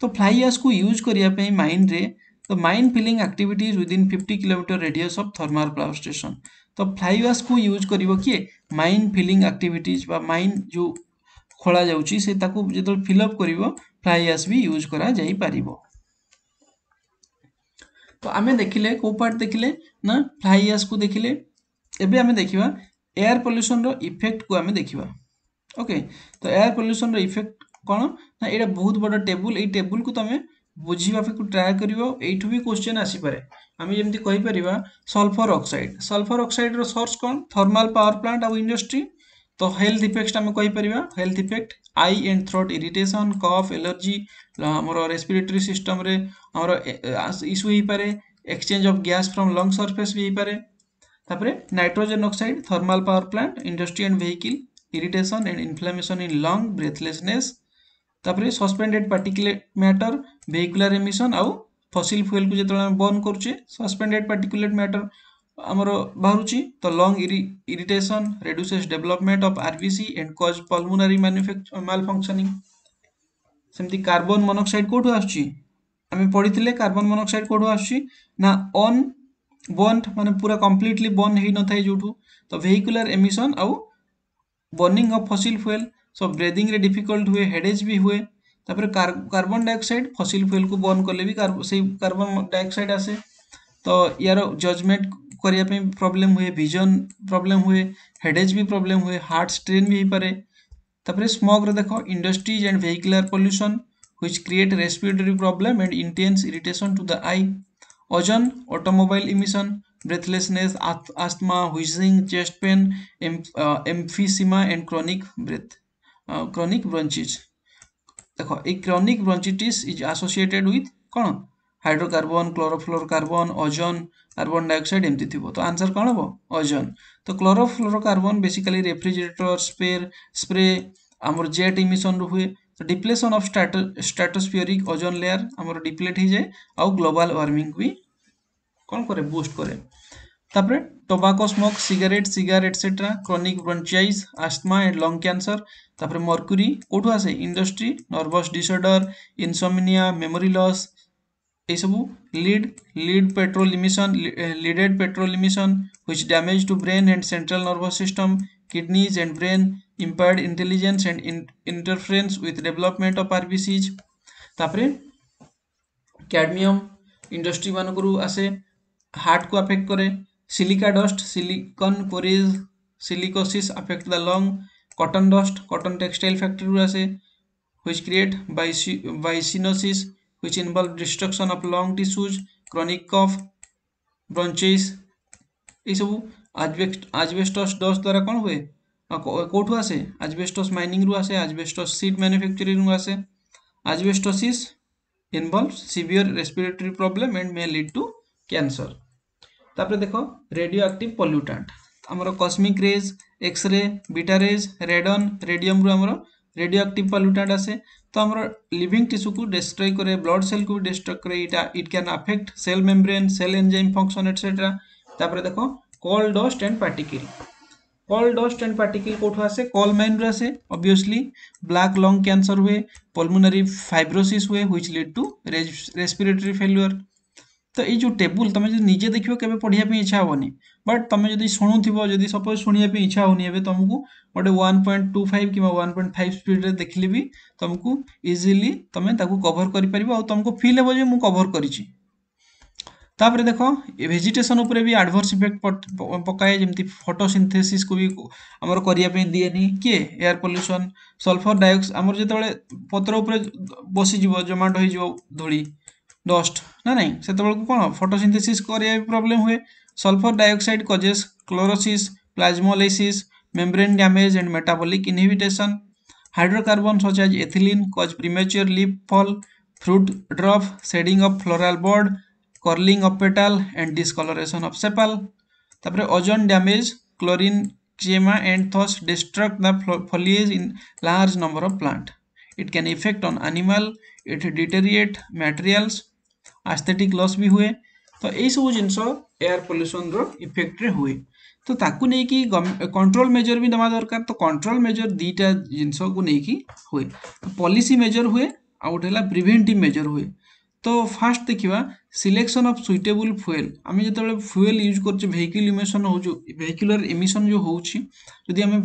तो फ्लाईआस को यूज करने माइन रे तो mine filling activities within fifty kilometre radius of thermal power station तो फ्लाईआस को यूज कर किए ମାଇଣ୍ଡ ଫିଲିଂ ଆକ୍ଟିଭିଟିଜ୍ ବା ମାଇଣ୍ଡ ଯେଉଁ ଖୋଳା ଯାଉଛି ସେ ତାକୁ ଯେତେବେଳେ ଫିଲ୍ଅପ୍ କରିବ ଫ୍ଲାଇଆସ୍ ବି ୟୁଜ୍ କରାଯାଇପାରିବ ତ ଆମେ ଦେଖିଲେ କେଉଁ ପାର୍ଟ ଦେଖିଲେ ନା ଫ୍ଲାଇଆସ୍କୁ ଦେଖିଲେ ଏବେ ଆମେ ଦେଖିବା ଏୟାର ପଲ୍ୟୁସନ୍ର ଇଫେକ୍ଟକୁ ଆମେ ଦେଖିବା ଓକେ ତ ଏୟାର ପଲ୍ୟୁସନ୍ର ଇଫେକ୍ଟ କ'ଣ ନା ଏଇଟା ବହୁତ ବଡ଼ ଟେବୁଲ୍ ଏଇ ଟେବୁଲ୍କୁ ତୁମେ ବୁଝିବାକୁ ଟ୍ରାଏ କରିବ ଏଇଠୁ ବି କୋଶ୍ଚେନ୍ ଆସିପାରେ आम जमी कहीपर सल्फर अक्साइड सल्फर अक्साइड्र सोर्स कौन थर्माल पावर प्लांट आउ इंडस्ट्री तो हेल्थ इफेक्ट आम कहीपर health effect eye and throat irritation cough allergy आम रेस्पिरेटरी सिस्टम आमर इश्यू हो पाए exchange of gas from lung surface भी होपे तापर nitrogen oxide thermal power plant industry and vehicle irritation and inflammation in lung breathlessness तापर suspended particulate matter vehicular emission आउ fossil ଫୁଏଲ୍କୁ ଯେତେବେଳେ ଆମେ ବର୍ଣ୍ଣ କରୁଛେ ସସ୍ପେଣ୍ଡେଡ଼୍ ପାର୍ଟିକୁଲେଟ୍ ମ୍ୟାଟର୍ ଆମର ବାହାରୁଛି ତ ଲଙ୍ଗ୍ ଇରି irritation reduces development of RBC and cause pulmonary malfunctioning ସେମିତି କାର୍ବନ୍ ମନୋକ୍ସାଇଡ଼୍ କେଉଁଠୁ ଆସୁଛି ଆମେ ପଢ଼ିଥିଲେ କାର୍ବନ୍ ମନୋକ୍ସାଇଡ଼୍ କେଉଁଠୁ ଆସୁଛି ନା ଅନ୍ ବଣ୍ଡ ମାନେ ପୁରା କମ୍ପ୍ଲିଟଲି ବନ୍ଦ ହେଇନଥାଏ ଯେଉଁଠୁ ତ ଭେହିକୁଲାର ଏମିସନ୍ ଆଉ burning of fossil fuel so ବ୍ରେଦିଂରେ ଡିଫିକଲ୍ଟ ହୁଏ ହେଡ଼େଜ୍ ବି ହୁଏ तापर कार्बन डाइऑक्साइड फसिल फुएल को बर्न कले भी से कार्बन डाइऑक्साइड आसे तो यार जजमेंट करने प्रॉब्लम हुए विजन प्रॉब्लम हुए हेडेज भी प्रॉब्लम हुए हार्ट स्ट्रेन भी हो पाए तापर स्मग देख industries and vehicular pollution which create respiratory problem and intense irritation to the eye ozone automobile emission breathlessness asthma wheezing chest pain emphysema and chronic breath chronic bronchitis দেখো এই chronic bronchitis is associated with କ'ଣ hydrocarbon chlorofluorocarbon ozone carbon dioxide ଏମିତି ଥିବ ତ answer କ'ଣ ହେବ ozone ତ chlorofluorocarbon basically refrigerator ସ୍ପେର୍ ସ୍ପ୍ରେ ଆମର ଜେଟ୍ ଇମିସନ୍ରୁ ହୁଏ ତ ଡିପ୍ଲେସନ୍ ଅଫ୍ ଷ୍ଟାଟୋସ୍ପିୟରିକ୍ ଓଜନ୍ ଲେୟାର୍ ଆମର ଡିପ୍ଲେଟ୍ ହେଇଯାଏ ଆଉ ଗ୍ଲୋବାଲ୍ ୱାର୍ମିଂ ବି କ'ଣ କରେ ବୁଷ୍ଟ କରେ তারপরে tobacco smoke cigarette cigar etcetera chronic bronchitis asthma and lung cancer তারপরে মরকুরি কোঠু আসে industry nervous disorder insomnia memory loss এইসবু lead lead petrol emission leaded petrol emission which damage to brain and central nervous system kidneys and brain impaired intelligence and interference with development of RBCs তাপরে cadmium industry মানুষ আসে heart কু affect করে silica dust silicon कोरिज silicosis affect the lung cotton dust cotton textile factory आसे which create byssinosis which involve destruction of lung tissues chronic cough bronchitis यू asbestos dust द्वारा कौन हुए कौटू आसे आजबेस्टस माइनिंग रू आसे आजबेस्टस सीड मैन्युफैक्चरिंग रू आसे asbestosis involve severe respiratory problem and may lead to cancer তারপরে দেখো রেডিও অ্যাক্টিভ পল্যুটান্ট আমার cosmic rays X-ray beta rays radon radium রু আমার রেডিও অ্যাক্টিভ পল্যুটান্ট আসে তো আমার লিভিং টিস্যু কু ডেস্ট্রয় করে ব্লড সেল কু ডেস্ট্রয় করে এটা it can affect cell membrane cell enzyme function etcetera তারপরে দেখো coal dust and particle coal dust and particle কোঠু আসে কল মাইন্ডু আসে অবভিয়সলি ব্ল্যাক লং ক্যান্সর হুয়ে পলমোনারি ফাইব্রোসিস হুয়ে which lead to respiratory failure तो ये टेबुल तुम जो निजे देखो के पढ़ापी इच्छा हेनी बट तुम जब शुणु जब सपोज शुणापे इच्छा होनी है तुमको गोटे वन पॉइंट टू फाइव कि वन पॉइंट फाइव स्पीड्रे देखने भी तुमको इजिली तुम ताको कभर कर तुमको फिल हे मुझे कभर कर तापर देख भेजिटेसन भी आडभर्स इफेक्ट पकाए जमी फटोसींथेसि को भी आम करने दिए किए एयर पल्यूसन सल्फर डाइअक्स आम जो पत्र बसीज जमाट हो धूली ଡଷ୍ଟ ନା ନାହିଁ ସେତେବେଳକୁ କ'ଣ ଫଟୋସିନ୍ଥେସିସ୍ କରିବା ବି ପ୍ରୋବ୍ଲେମ୍ ହୁଏ sulphur dioxide causes chlorosis plasmolysis membrane damage and metabolic inhibition. Hydrocarbons such as ethylene cause premature leaf fall, fruit drop, shedding of floral bud, curling of petal and discoloration of sepal. Tapre ozone damage, chlorine eczema and thus destruct the foliage in large number of plant. It can affect on animal, it deteriorate materials, aesthetic loss ବି ହୁଏ ତ ଏଇସବୁ ଜିନିଷ air ପଲ୍ୟୁସନ୍ର ଇଫେକ୍ଟରେ ହୁଏ ତ ତାକୁ ନେଇକି control major ବି ଦେବା ଦରକାର ତ କଣ୍ଟ୍ରୋଲ ମେଜର ଦୁଇଟା ଜିନିଷକୁ ନେଇକି ହୁଏ ପଲିସି ମେଜର ହୁଏ ଆଉ ଗୋଟେ ହେଲା ପ୍ରିଭେଣ୍ଟିଭ୍ ମେଜର ହୁଏ ତ ଫାର୍ଷ୍ଟ ଦେଖିବା ସିଲେକ୍ସନ୍ ଅଫ୍ ସୁଇଟେବୁଲ୍ ଫୁଏଲ୍ ଆମେ ଯେତେବେଳେ ଫୁଏଲ୍ ୟୁଜ୍ କରୁଛେ ଭେହିକିଲ୍ ଇମିସନ୍ ହେଉଛୁ ଭେହିକୁଲାର ଇମିସନ୍ ଯେଉଁ ହେଉଛି ଯଦି ଆମେ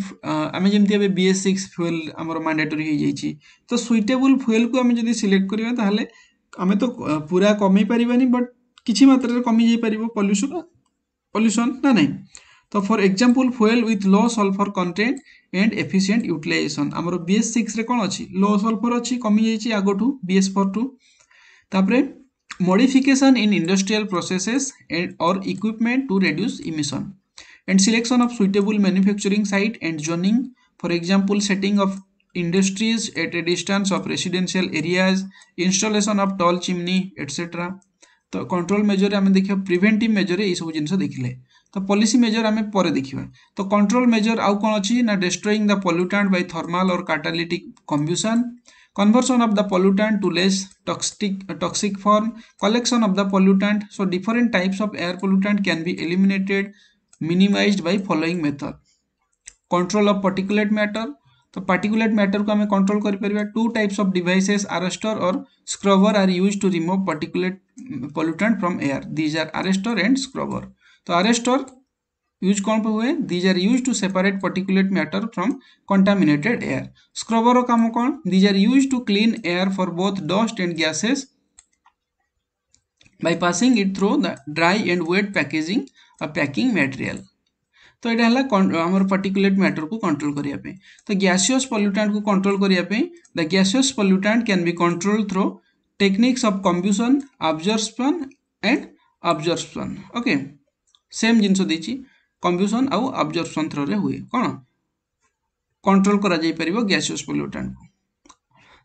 ଆମେ ଯେମିତି ଏବେ ବି ଏସ୍ ସିକ୍ସ ଫୁଏଲ୍ ଆମର ମାଣ୍ଡାଟୋରୀ ହେଇଯାଇଛି ତ ସୁଇଟେବୁଲ୍ ଫୁଏଲ୍କୁ ଆମେ ଯଦି ସିଲେକ୍ଟ କରିବା ତାହେଲେ ଆମେ ତ ପୁରା କମେଇ ପାରିବାନି ବଟ୍ କିଛି ମାତ୍ରାରେ କମି ଯାଇପାରିବ ପଲ୍ୟୁସନ୍ ପଲ୍ୟୁସନ୍ ନା ନାହିଁ ତ for example fuel with low sulphur content and efficient utilisation ଆମର ବିଏସ୍ ସିକ୍ସରେ କ'ଣ ଅଛି ଲୋ ସଲ୍ଫର୍ ଅଛି କମିଯାଇଛି ଆଗଠୁ ବିଏସ୍ ଫୋର୍ ଟୁ ତାପରେ modification in industrial processes and or equipment to reduce emission and selection of suitable manufacturing site and zoning for example setting of industries at a distance of residential areas installation of tall chimney etc ତ control ମେଜରରେ ଆମେ ଦେଖିବା preventive ମେଜରରେ ଏଇସବୁ ଜିନିଷ ଦେଖିଲେ ତ policy major ଆମେ ପରେ ଦେଖିବା ତ କଣ୍ଟ୍ରୋଲ ମେଜର ଆଉ କ'ଣ ଅଛି ନା destroying the pollutant by thermal or catalytic combustion conversion of the pollutant to less toxic toxic form collection of the pollutant so different types of air pollutant can be eliminated minimized by following method control of particulate matter तो particulate matter को आम control कर two types of devices arrester और scrubber are use to remove particulate pollutant from air these are arrester and scrubber तो arrester use कौन पे हुए these are use to separate particulate matter from contaminated air scrubber कम कौन these are use to clean air for both dust and gases by passing it through the dry and wet packaging packing packing तो यहाँ है आम particulate matter को control करने तो gaseous pollutant को कंट्रोल करने the gaseous pollutant can be control through techniques of combustion absorption and absorption okay same जिनस कंब्यूशन आउ अब्जर्पन थ्रो हुए कौन कंट्रोल कर गैसीयस पल्यूटाट को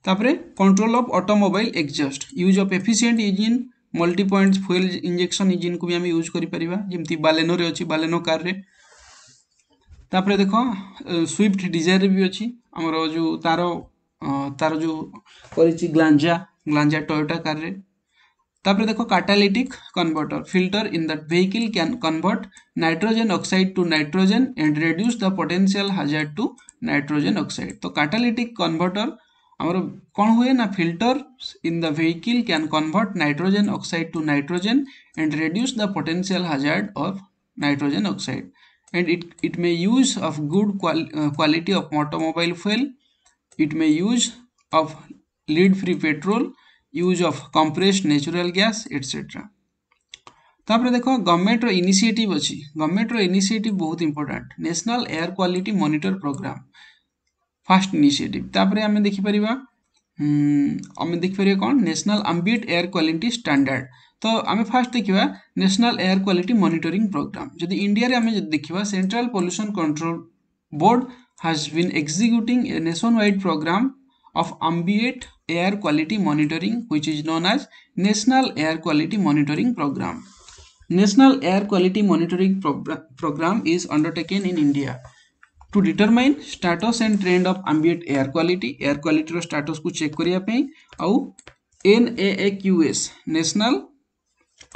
तापर control of automobile exhaust use of efficient engine multi point fuel injection engine को भी आम यूज करें जमी बालेनो अच्छी बालेनो कारे ତାପରେ ଦେଖ ସୁଇଫ୍ଟ ଡିଜାୟାର ବି ଅଛି ଆମର ଯେଉଁ ତାର ତାର ଯେଉଁ କରିଛି ଗ୍ଲାଞ୍ଜା ଗ୍ଲାଞ୍ଜା ଟୋୟୋଟା କାର୍ରେ ତାପରେ ଦେଖ catalytic converter filter in the vehicle can convert nitrogen oxide to nitrogen and reduce the potential hazard to nitrogen oxide ତ କାଟାଲିଟିକ୍ କନଭର୍ଟର ଆମର କ'ଣ ହୁଏ ନା filter in the vehicle can convert nitrogen oxide to nitrogen and reduce the potential hazard of nitrogen oxide and it, it may use of good quali uh, quality of automobile fuel it may use of lead free petrol use of compressed natural gas etcetera तापर देख government initiative अच्छी government initiative बहुत important national air quality monitor programme first initiative तापर आम देखिपर आम देखिपर कौन national ambient air quality standard तो आम फास्ट देखा national air quality monitoring programme जब इंडिया आम देखा central pollution control board has been executing a nationwide programme of ambient air quality monitoring which is known आज न्यासनाल air quality monitoring programme national air quality monitoring programme is undertaken in India to determine status and trend of ambient air quality air क्वाटर status को check करने N A Q S national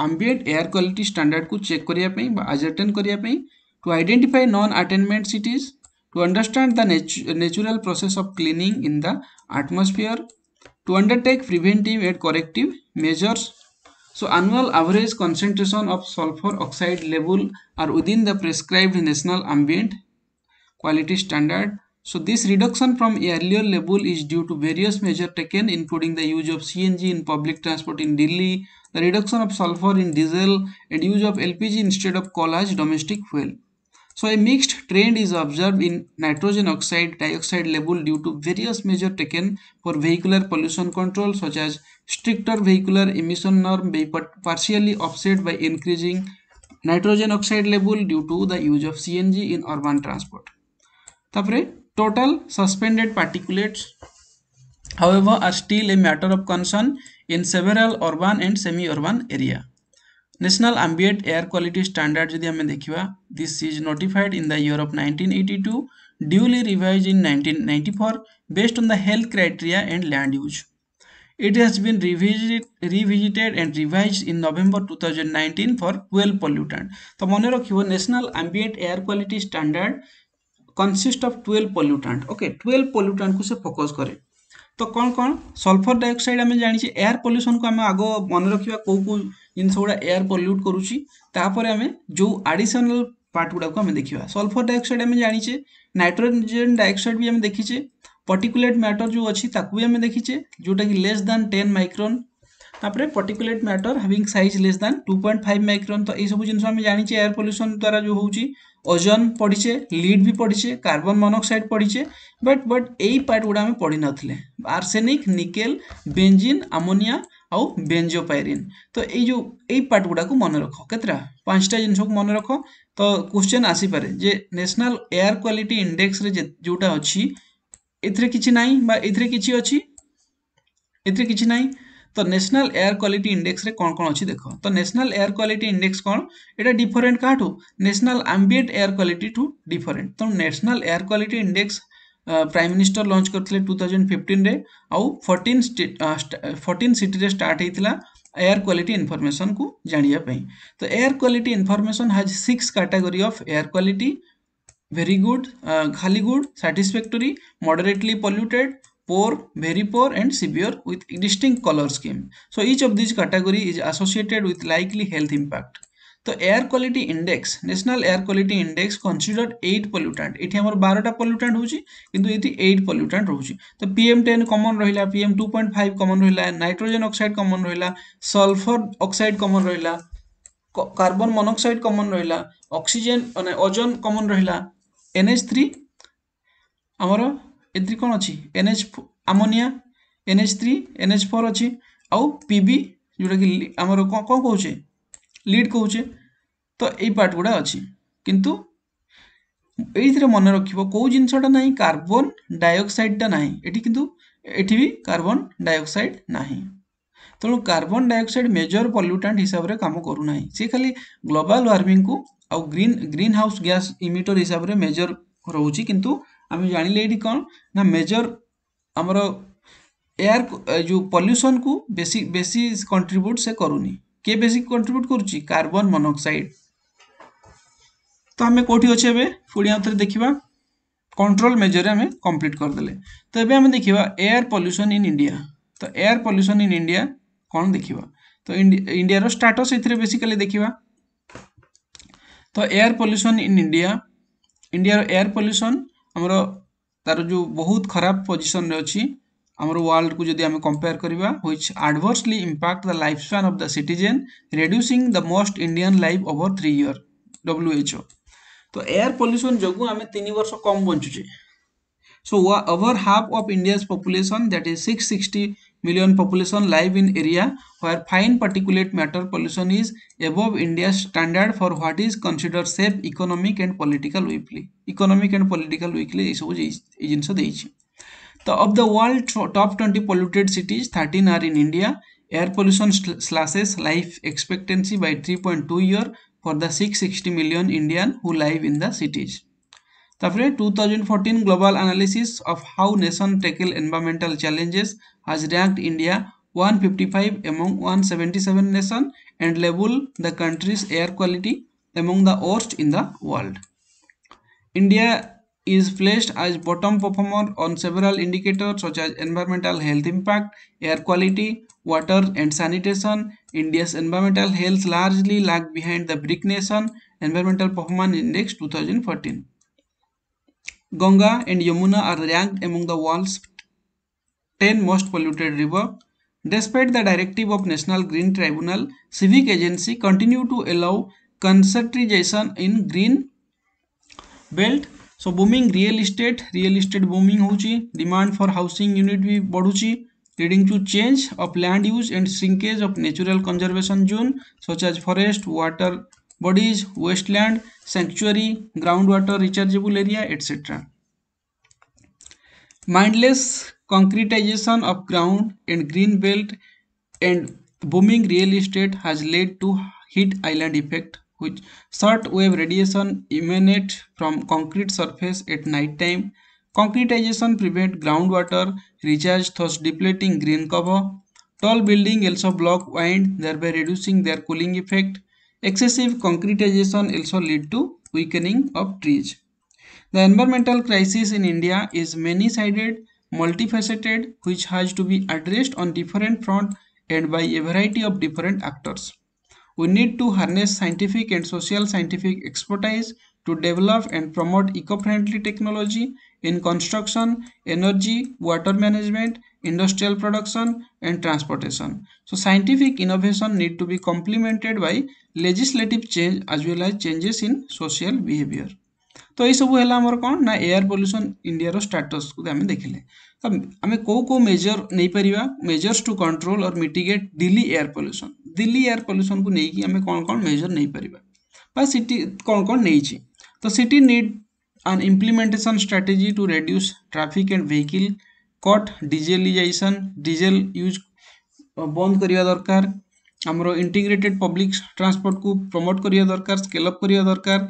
ambient air quality standard को check करने ascertain करने to identify non attainment cities to understand the natural process of cleaning in the atmosphere to undertake preventive and corrective measures so annual average concentration of sulphur oxide level are within the prescribed national ambient quality standard so this reduction from earlier level is due to various measure taken including the use of C N in public transport in Delhi the reduction of sulfur in diesel and use of LPG instead of coal as domestic fuel. So a mixed trend is observed in nitrogen oxide dioxide level due to various measures taken for vehicular pollution control such as stricter vehicular emission norm but partially offset by increasing nitrogen oxide level due to the use of CNG in urban transport. Total suspended particulates however are still a matter of concern in several urban and semi urban area national ambient air quality standard jodi ame dekhiwa this is notified in the year of 1982 duly revised in 1994 based on the health criteria and land use it has been revisited, revisited and revised in november 2019 for 12 pollutant to mone rakhibo national ambient air quality standard consists of 12 pollutant okay 12 pollutant ko se focus kare তো କ'ଣ କ'ଣ sulphur dioxide ଆମେ ଜାଣିଛେ air ପଲ୍ୟୁସନକୁ ଆମେ ଆଗ ମନେ ରଖିବା କେଉଁ କେଉଁ ଜିନିଷ ଗୁଡ଼ା ଏୟାର ପଲ୍ୟୁଟ୍ କରୁଛି ତାପରେ ଆମେ ଯେଉଁ ଆଡ଼ିସନାଲ ପାର୍ଟ ଗୁଡ଼ାକୁ ଆମେ ଦେଖିବା ସଲଫର ଡାଇଅକ୍ସାଇଡ଼ ଆମେ ଜାଣିଛେ ନାଇଟ୍ରୋଜେନ୍ ଡାଇଅକ୍ସାଇଡ଼ ବି ଆମେ ଦେଖିଛେ ପର୍ଟିକୁଲେଟ୍ ମ୍ୟାଟର ଯେଉଁ ଅଛି ତାକୁ ବି ଆମେ ଦେଖିଛେ ଯେଉଁଟାକି ଲେସ୍ ଦାନ୍ ଟେନ୍ ମାଇକ୍ରୋନ୍ ତାପରେ particulate matter having size less than two point five micron ତ ଏଇସବୁ ଜିନିଷ ଆମେ ଜାଣିଛେ ଏୟାର ପଲ୍ୟୁସନ୍ ଦ୍ୱାରା ଯେଉଁ ହେଉଛି ଓଜନ ପଢ଼ିଛେ ଲିଡ୍ ବି ପଢ଼ିଛେ କାର୍ବନ ମୋନୋକ୍ସାଇଡ୍ ପଢ଼ିଛେ ବଟ୍ ବଟ୍ ଏଇ ପାର୍ଟ ଗୁଡ଼ା ଆମେ ପଢ଼ିନଥିଲେ ଆର୍ସେନିକ୍ ନିକେଲ୍ ବେଞ୍ଜିନ୍ ଆମୋନିଆ ଆଉ ବେଞ୍ଜୋପାଇରିନ୍ ତ ଏଇ ଯେଉଁ ଏଇ ପାର୍ଟ ଗୁଡ଼ାକୁ ମନେ ରଖ କେତେଟା ପାଞ୍ଚଟା ଜିନିଷକୁ ମନେ ରଖ ତ କ୍ୱେଶ୍ଚେନ୍ ଆସିପାରେ ଯେ ନ୍ୟାସନାଲ୍ ଏୟାର କ୍ୱାଲିଟି ଇଣ୍ଡେକ୍ସରେ ଯେଉଁଟା ଅଛି ଏଥିରେ କିଛି ନାହିଁ ବା ଏଥିରେ କିଛି ଅଛି ଏଥିରେ କିଛି ନାହିଁ तो न्यासनाल एयर क्वालिटी इंडेक्स कौन कौन अच्छी देख तो न्यासनाल एयर क्वालिटी इंडेक्स कौन यहाँ डिफरेन्ट काठू national ambient air quality to different तो national air quality index prime minister launch करते टू थाउजेंड फिफ्टन आउ फोर्टन फोर्टन सिटी स्टार्ट होता एयर क्वालिटी इनफर्मेसन को जानापी तो air quality information has six category of air quality very good uh, khali good satisfactory moderately poor, very poor and severe with distinct color scheme. So each of these category is associated with likely health impact. तो air quality index national air quality index consider eight pollutant ये आम बारटा पल्यूटाट होती कि eight पल्यूटाट रोचे तो PM ten common रहा PM two point five common रहा nitrogen oxide कमन रहा सल्फर अक्साइड कमन रहा कार्बन मोनोक्साइड कमन रहा अक्सीजेन ओजन कमन रहा एन एच थ्री आमर ଏଥିରେ କ'ଣ ଅଛି N H ammonia N H three N H four ଅଛି ଆଉ ପି ବି ଯେଉଁଟାକି ଆମର କ'ଣ କ'ଣ କହୁଛେ ଲିଡ଼୍ କହୁଛେ ତ ଏଇ ପାର୍ଟ ଗୁଡ଼ା ଅଛି କିନ୍ତୁ ଏଇଥିରେ ମନେ ରଖିବ କେଉଁ ଜିନିଷଟା ନାହିଁ କାର୍ବନ ଡାଇଅକ୍ସାଇଡ଼ଟା ନାହିଁ ଏଠି କିନ୍ତୁ ଏଠି ବି କାର୍ବନ ଡାଇଅକ୍ସାଇଡ଼ ନାହିଁ ତେଣୁ କାର୍ବନ ଡାଇଅକ୍ସାଇଡ଼ ମେଜର ପଲ୍ୟୁଟାଣ୍ଟ ହିସାବରେ କାମ କରୁନାହିଁ ସେ ଖାଲି ଗ୍ଲୋବାଲ ୱାର୍ମିଂକୁ ଆଉ green greenhouse gas emitter ହିସାବରେ ମେଜର ରହୁଛି କିନ୍ତୁ आम जान लें ये कौन ना मेजर आमर एयर जो पल्यूसन को बेसी बेसी कंट्रीब्यूट से करूनी किए बेस कंट्रब्यूट कार्बन मनोक्साइड तो आम कौटी अच्छे पुणी आउ देखा कंट्रोल मेजर आम कम्प्लीट करदे तो ये आम देखा एयर पल्यूसन इन इंडिया तो एयर पल्यूसन इन इंडिया कौन देखा तो इंडिया स्टाटस ये बेसिकली देखा तो air pollution in India India air pollution ଆମର ତା'ର ଯେଉଁ ବହୁତ ଖରାପ ପୋଜିସନ୍ରେ ଅଛି ଆମର ୱାର୍ଲଡ଼କୁ ଯଦି ଆମେ କମ୍ପେୟାର କରିବା which adversely impact the life span of the citizen reducing the most Indian life over three year WHO ତ ଏୟାର ପଲ୍ୟୁସନ୍ ଯୋଗୁଁ ଆମେ ତିନି ବର୍ଷ କମ୍ ବଞ୍ଚୁଛେ so over half of India's population that is six sixty million population live in area where fine particulate matter pollution is above India's standard for what is considered safe economic and political weekly. Economic and political weekly এই সবুজ এই জিনিস দিয়েছি তো of the world top twenty polluted cities thirteen are in India air pollution slashes life expectancy by three point two year for the six sixty million Indian who live in the cities তারপরে two thousand fourteen global analysis of how nation tackle environmental challenges has ranked India 155 among 177 nations and labeled the country's air quality among the worst in the world. India is placed as bottom performer on several indicators such as environmental health impact, air quality, water and sanitation. India's environmental health largely lagged behind the BRIC nation Environmental Performance Index 2014. Ganga and Yamuna are ranked among the world's 10 most polluted river. Despite the directive of National Green Tribunal, civic agency continue to allow concentration in green belt. So, booming real estate, real estate booming होची Demand for housing unit भी बढ़ुची leading to change of land use and shrinkage of natural conservation zone such as forest water bodies wasteland sanctuary groundwater rechargeable area etc mindless Concretization of ground and green belt and booming real estate has led to heat island effect which short wave radiation emanate from concrete surface at night time. Concretization prevent groundwater recharge thus depleting green cover. Tall building also block wind thereby reducing their cooling effect. Excessive concretization also lead to weakening of trees. The environmental crisis in India is many-sided multifaceted which has to be addressed on different fronts and by a variety of different actors. We need to harness scientific and social scientific expertise to develop and promote eco-friendly technology in construction, energy, water management, industrial production and transportation. So scientific innovation need to be complemented by legislative change as well as changes in social behavior. तो यही सब है कौन ना air pollution India status को आम देखे तो आम कौ कौ मेजर नहीं पार मेजर्स टू कंट्रोल और mitigate Delhi air pollution Delhi air pollution को लेकिन आम कौन कौन मेजर नहीं पार सिटी कौन कौन नहीं तो city need an implementation strategy to reduce traffic and vehicle cut dieselization diesel use बंद करवा दरकार आमर इंटीग्रेटेड पब्लिक ट्रांसपोर्ट को प्रमोट करवा दरकार स्केलअप करवा दरकार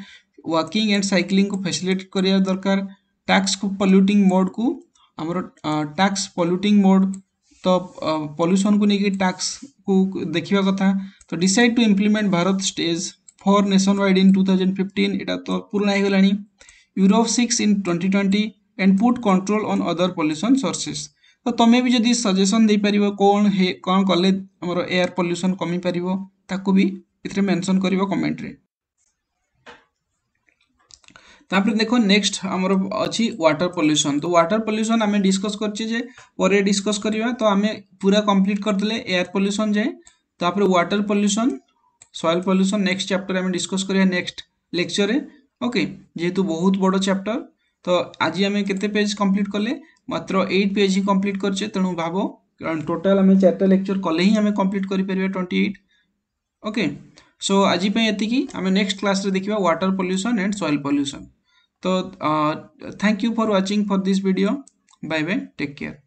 वाकिंग एंड सैक्लींग को फैसिलेट कर दरकार टैक्स को पल्यूटिंग मोड को आम टैक्स पल्यूटिंग मोड तो पल्यूशन को लेकिन टैक्स को देखा कथा तो decide to implement Bharat stage for nation wide in two thousand fifteen एटा तो पुराना हो गला Euro six in twenty twenty and put control on other pollution sources तो तुम्हें भी जदि सजेसन दे पार कौन कौन कले आम एयर पल्यूशन कमी पार्टी भी इतने मेनसन कर कमेन्ट्रे তাপরে দেখো নেক্সট আমার অছি ওয়াটার পল্যুশন তো ওয়াটার পল্যুশন আমি ডিসকস করছি যে পরে ডিসকস করিবা তো আমি পুরা কমপ্লিট করদেলে এয়ার পল্যুশন যায় তাপরে water pollution soil pollution next chapter আমি ডিসকস করিবা নেক্সট লেকচরে ওকে যেহেতু বহুত বড় চ্যাপ্টর তো আজি আমি কেতে পেজ কমপ্লিট কলে মাত্র এইট পেজ হি কমপ্লিট করছে তেণু ভাব কারণ টোটাল আমি চারটা লেকচর কলে হি আমি কমপ্লিট করে পারিবা টোয়েন্টি এইট ওকে सो आज ये आम नेक्स्ट क्लास देखा water pollution and soil pollution तो thank you for watching for this video bye bye take care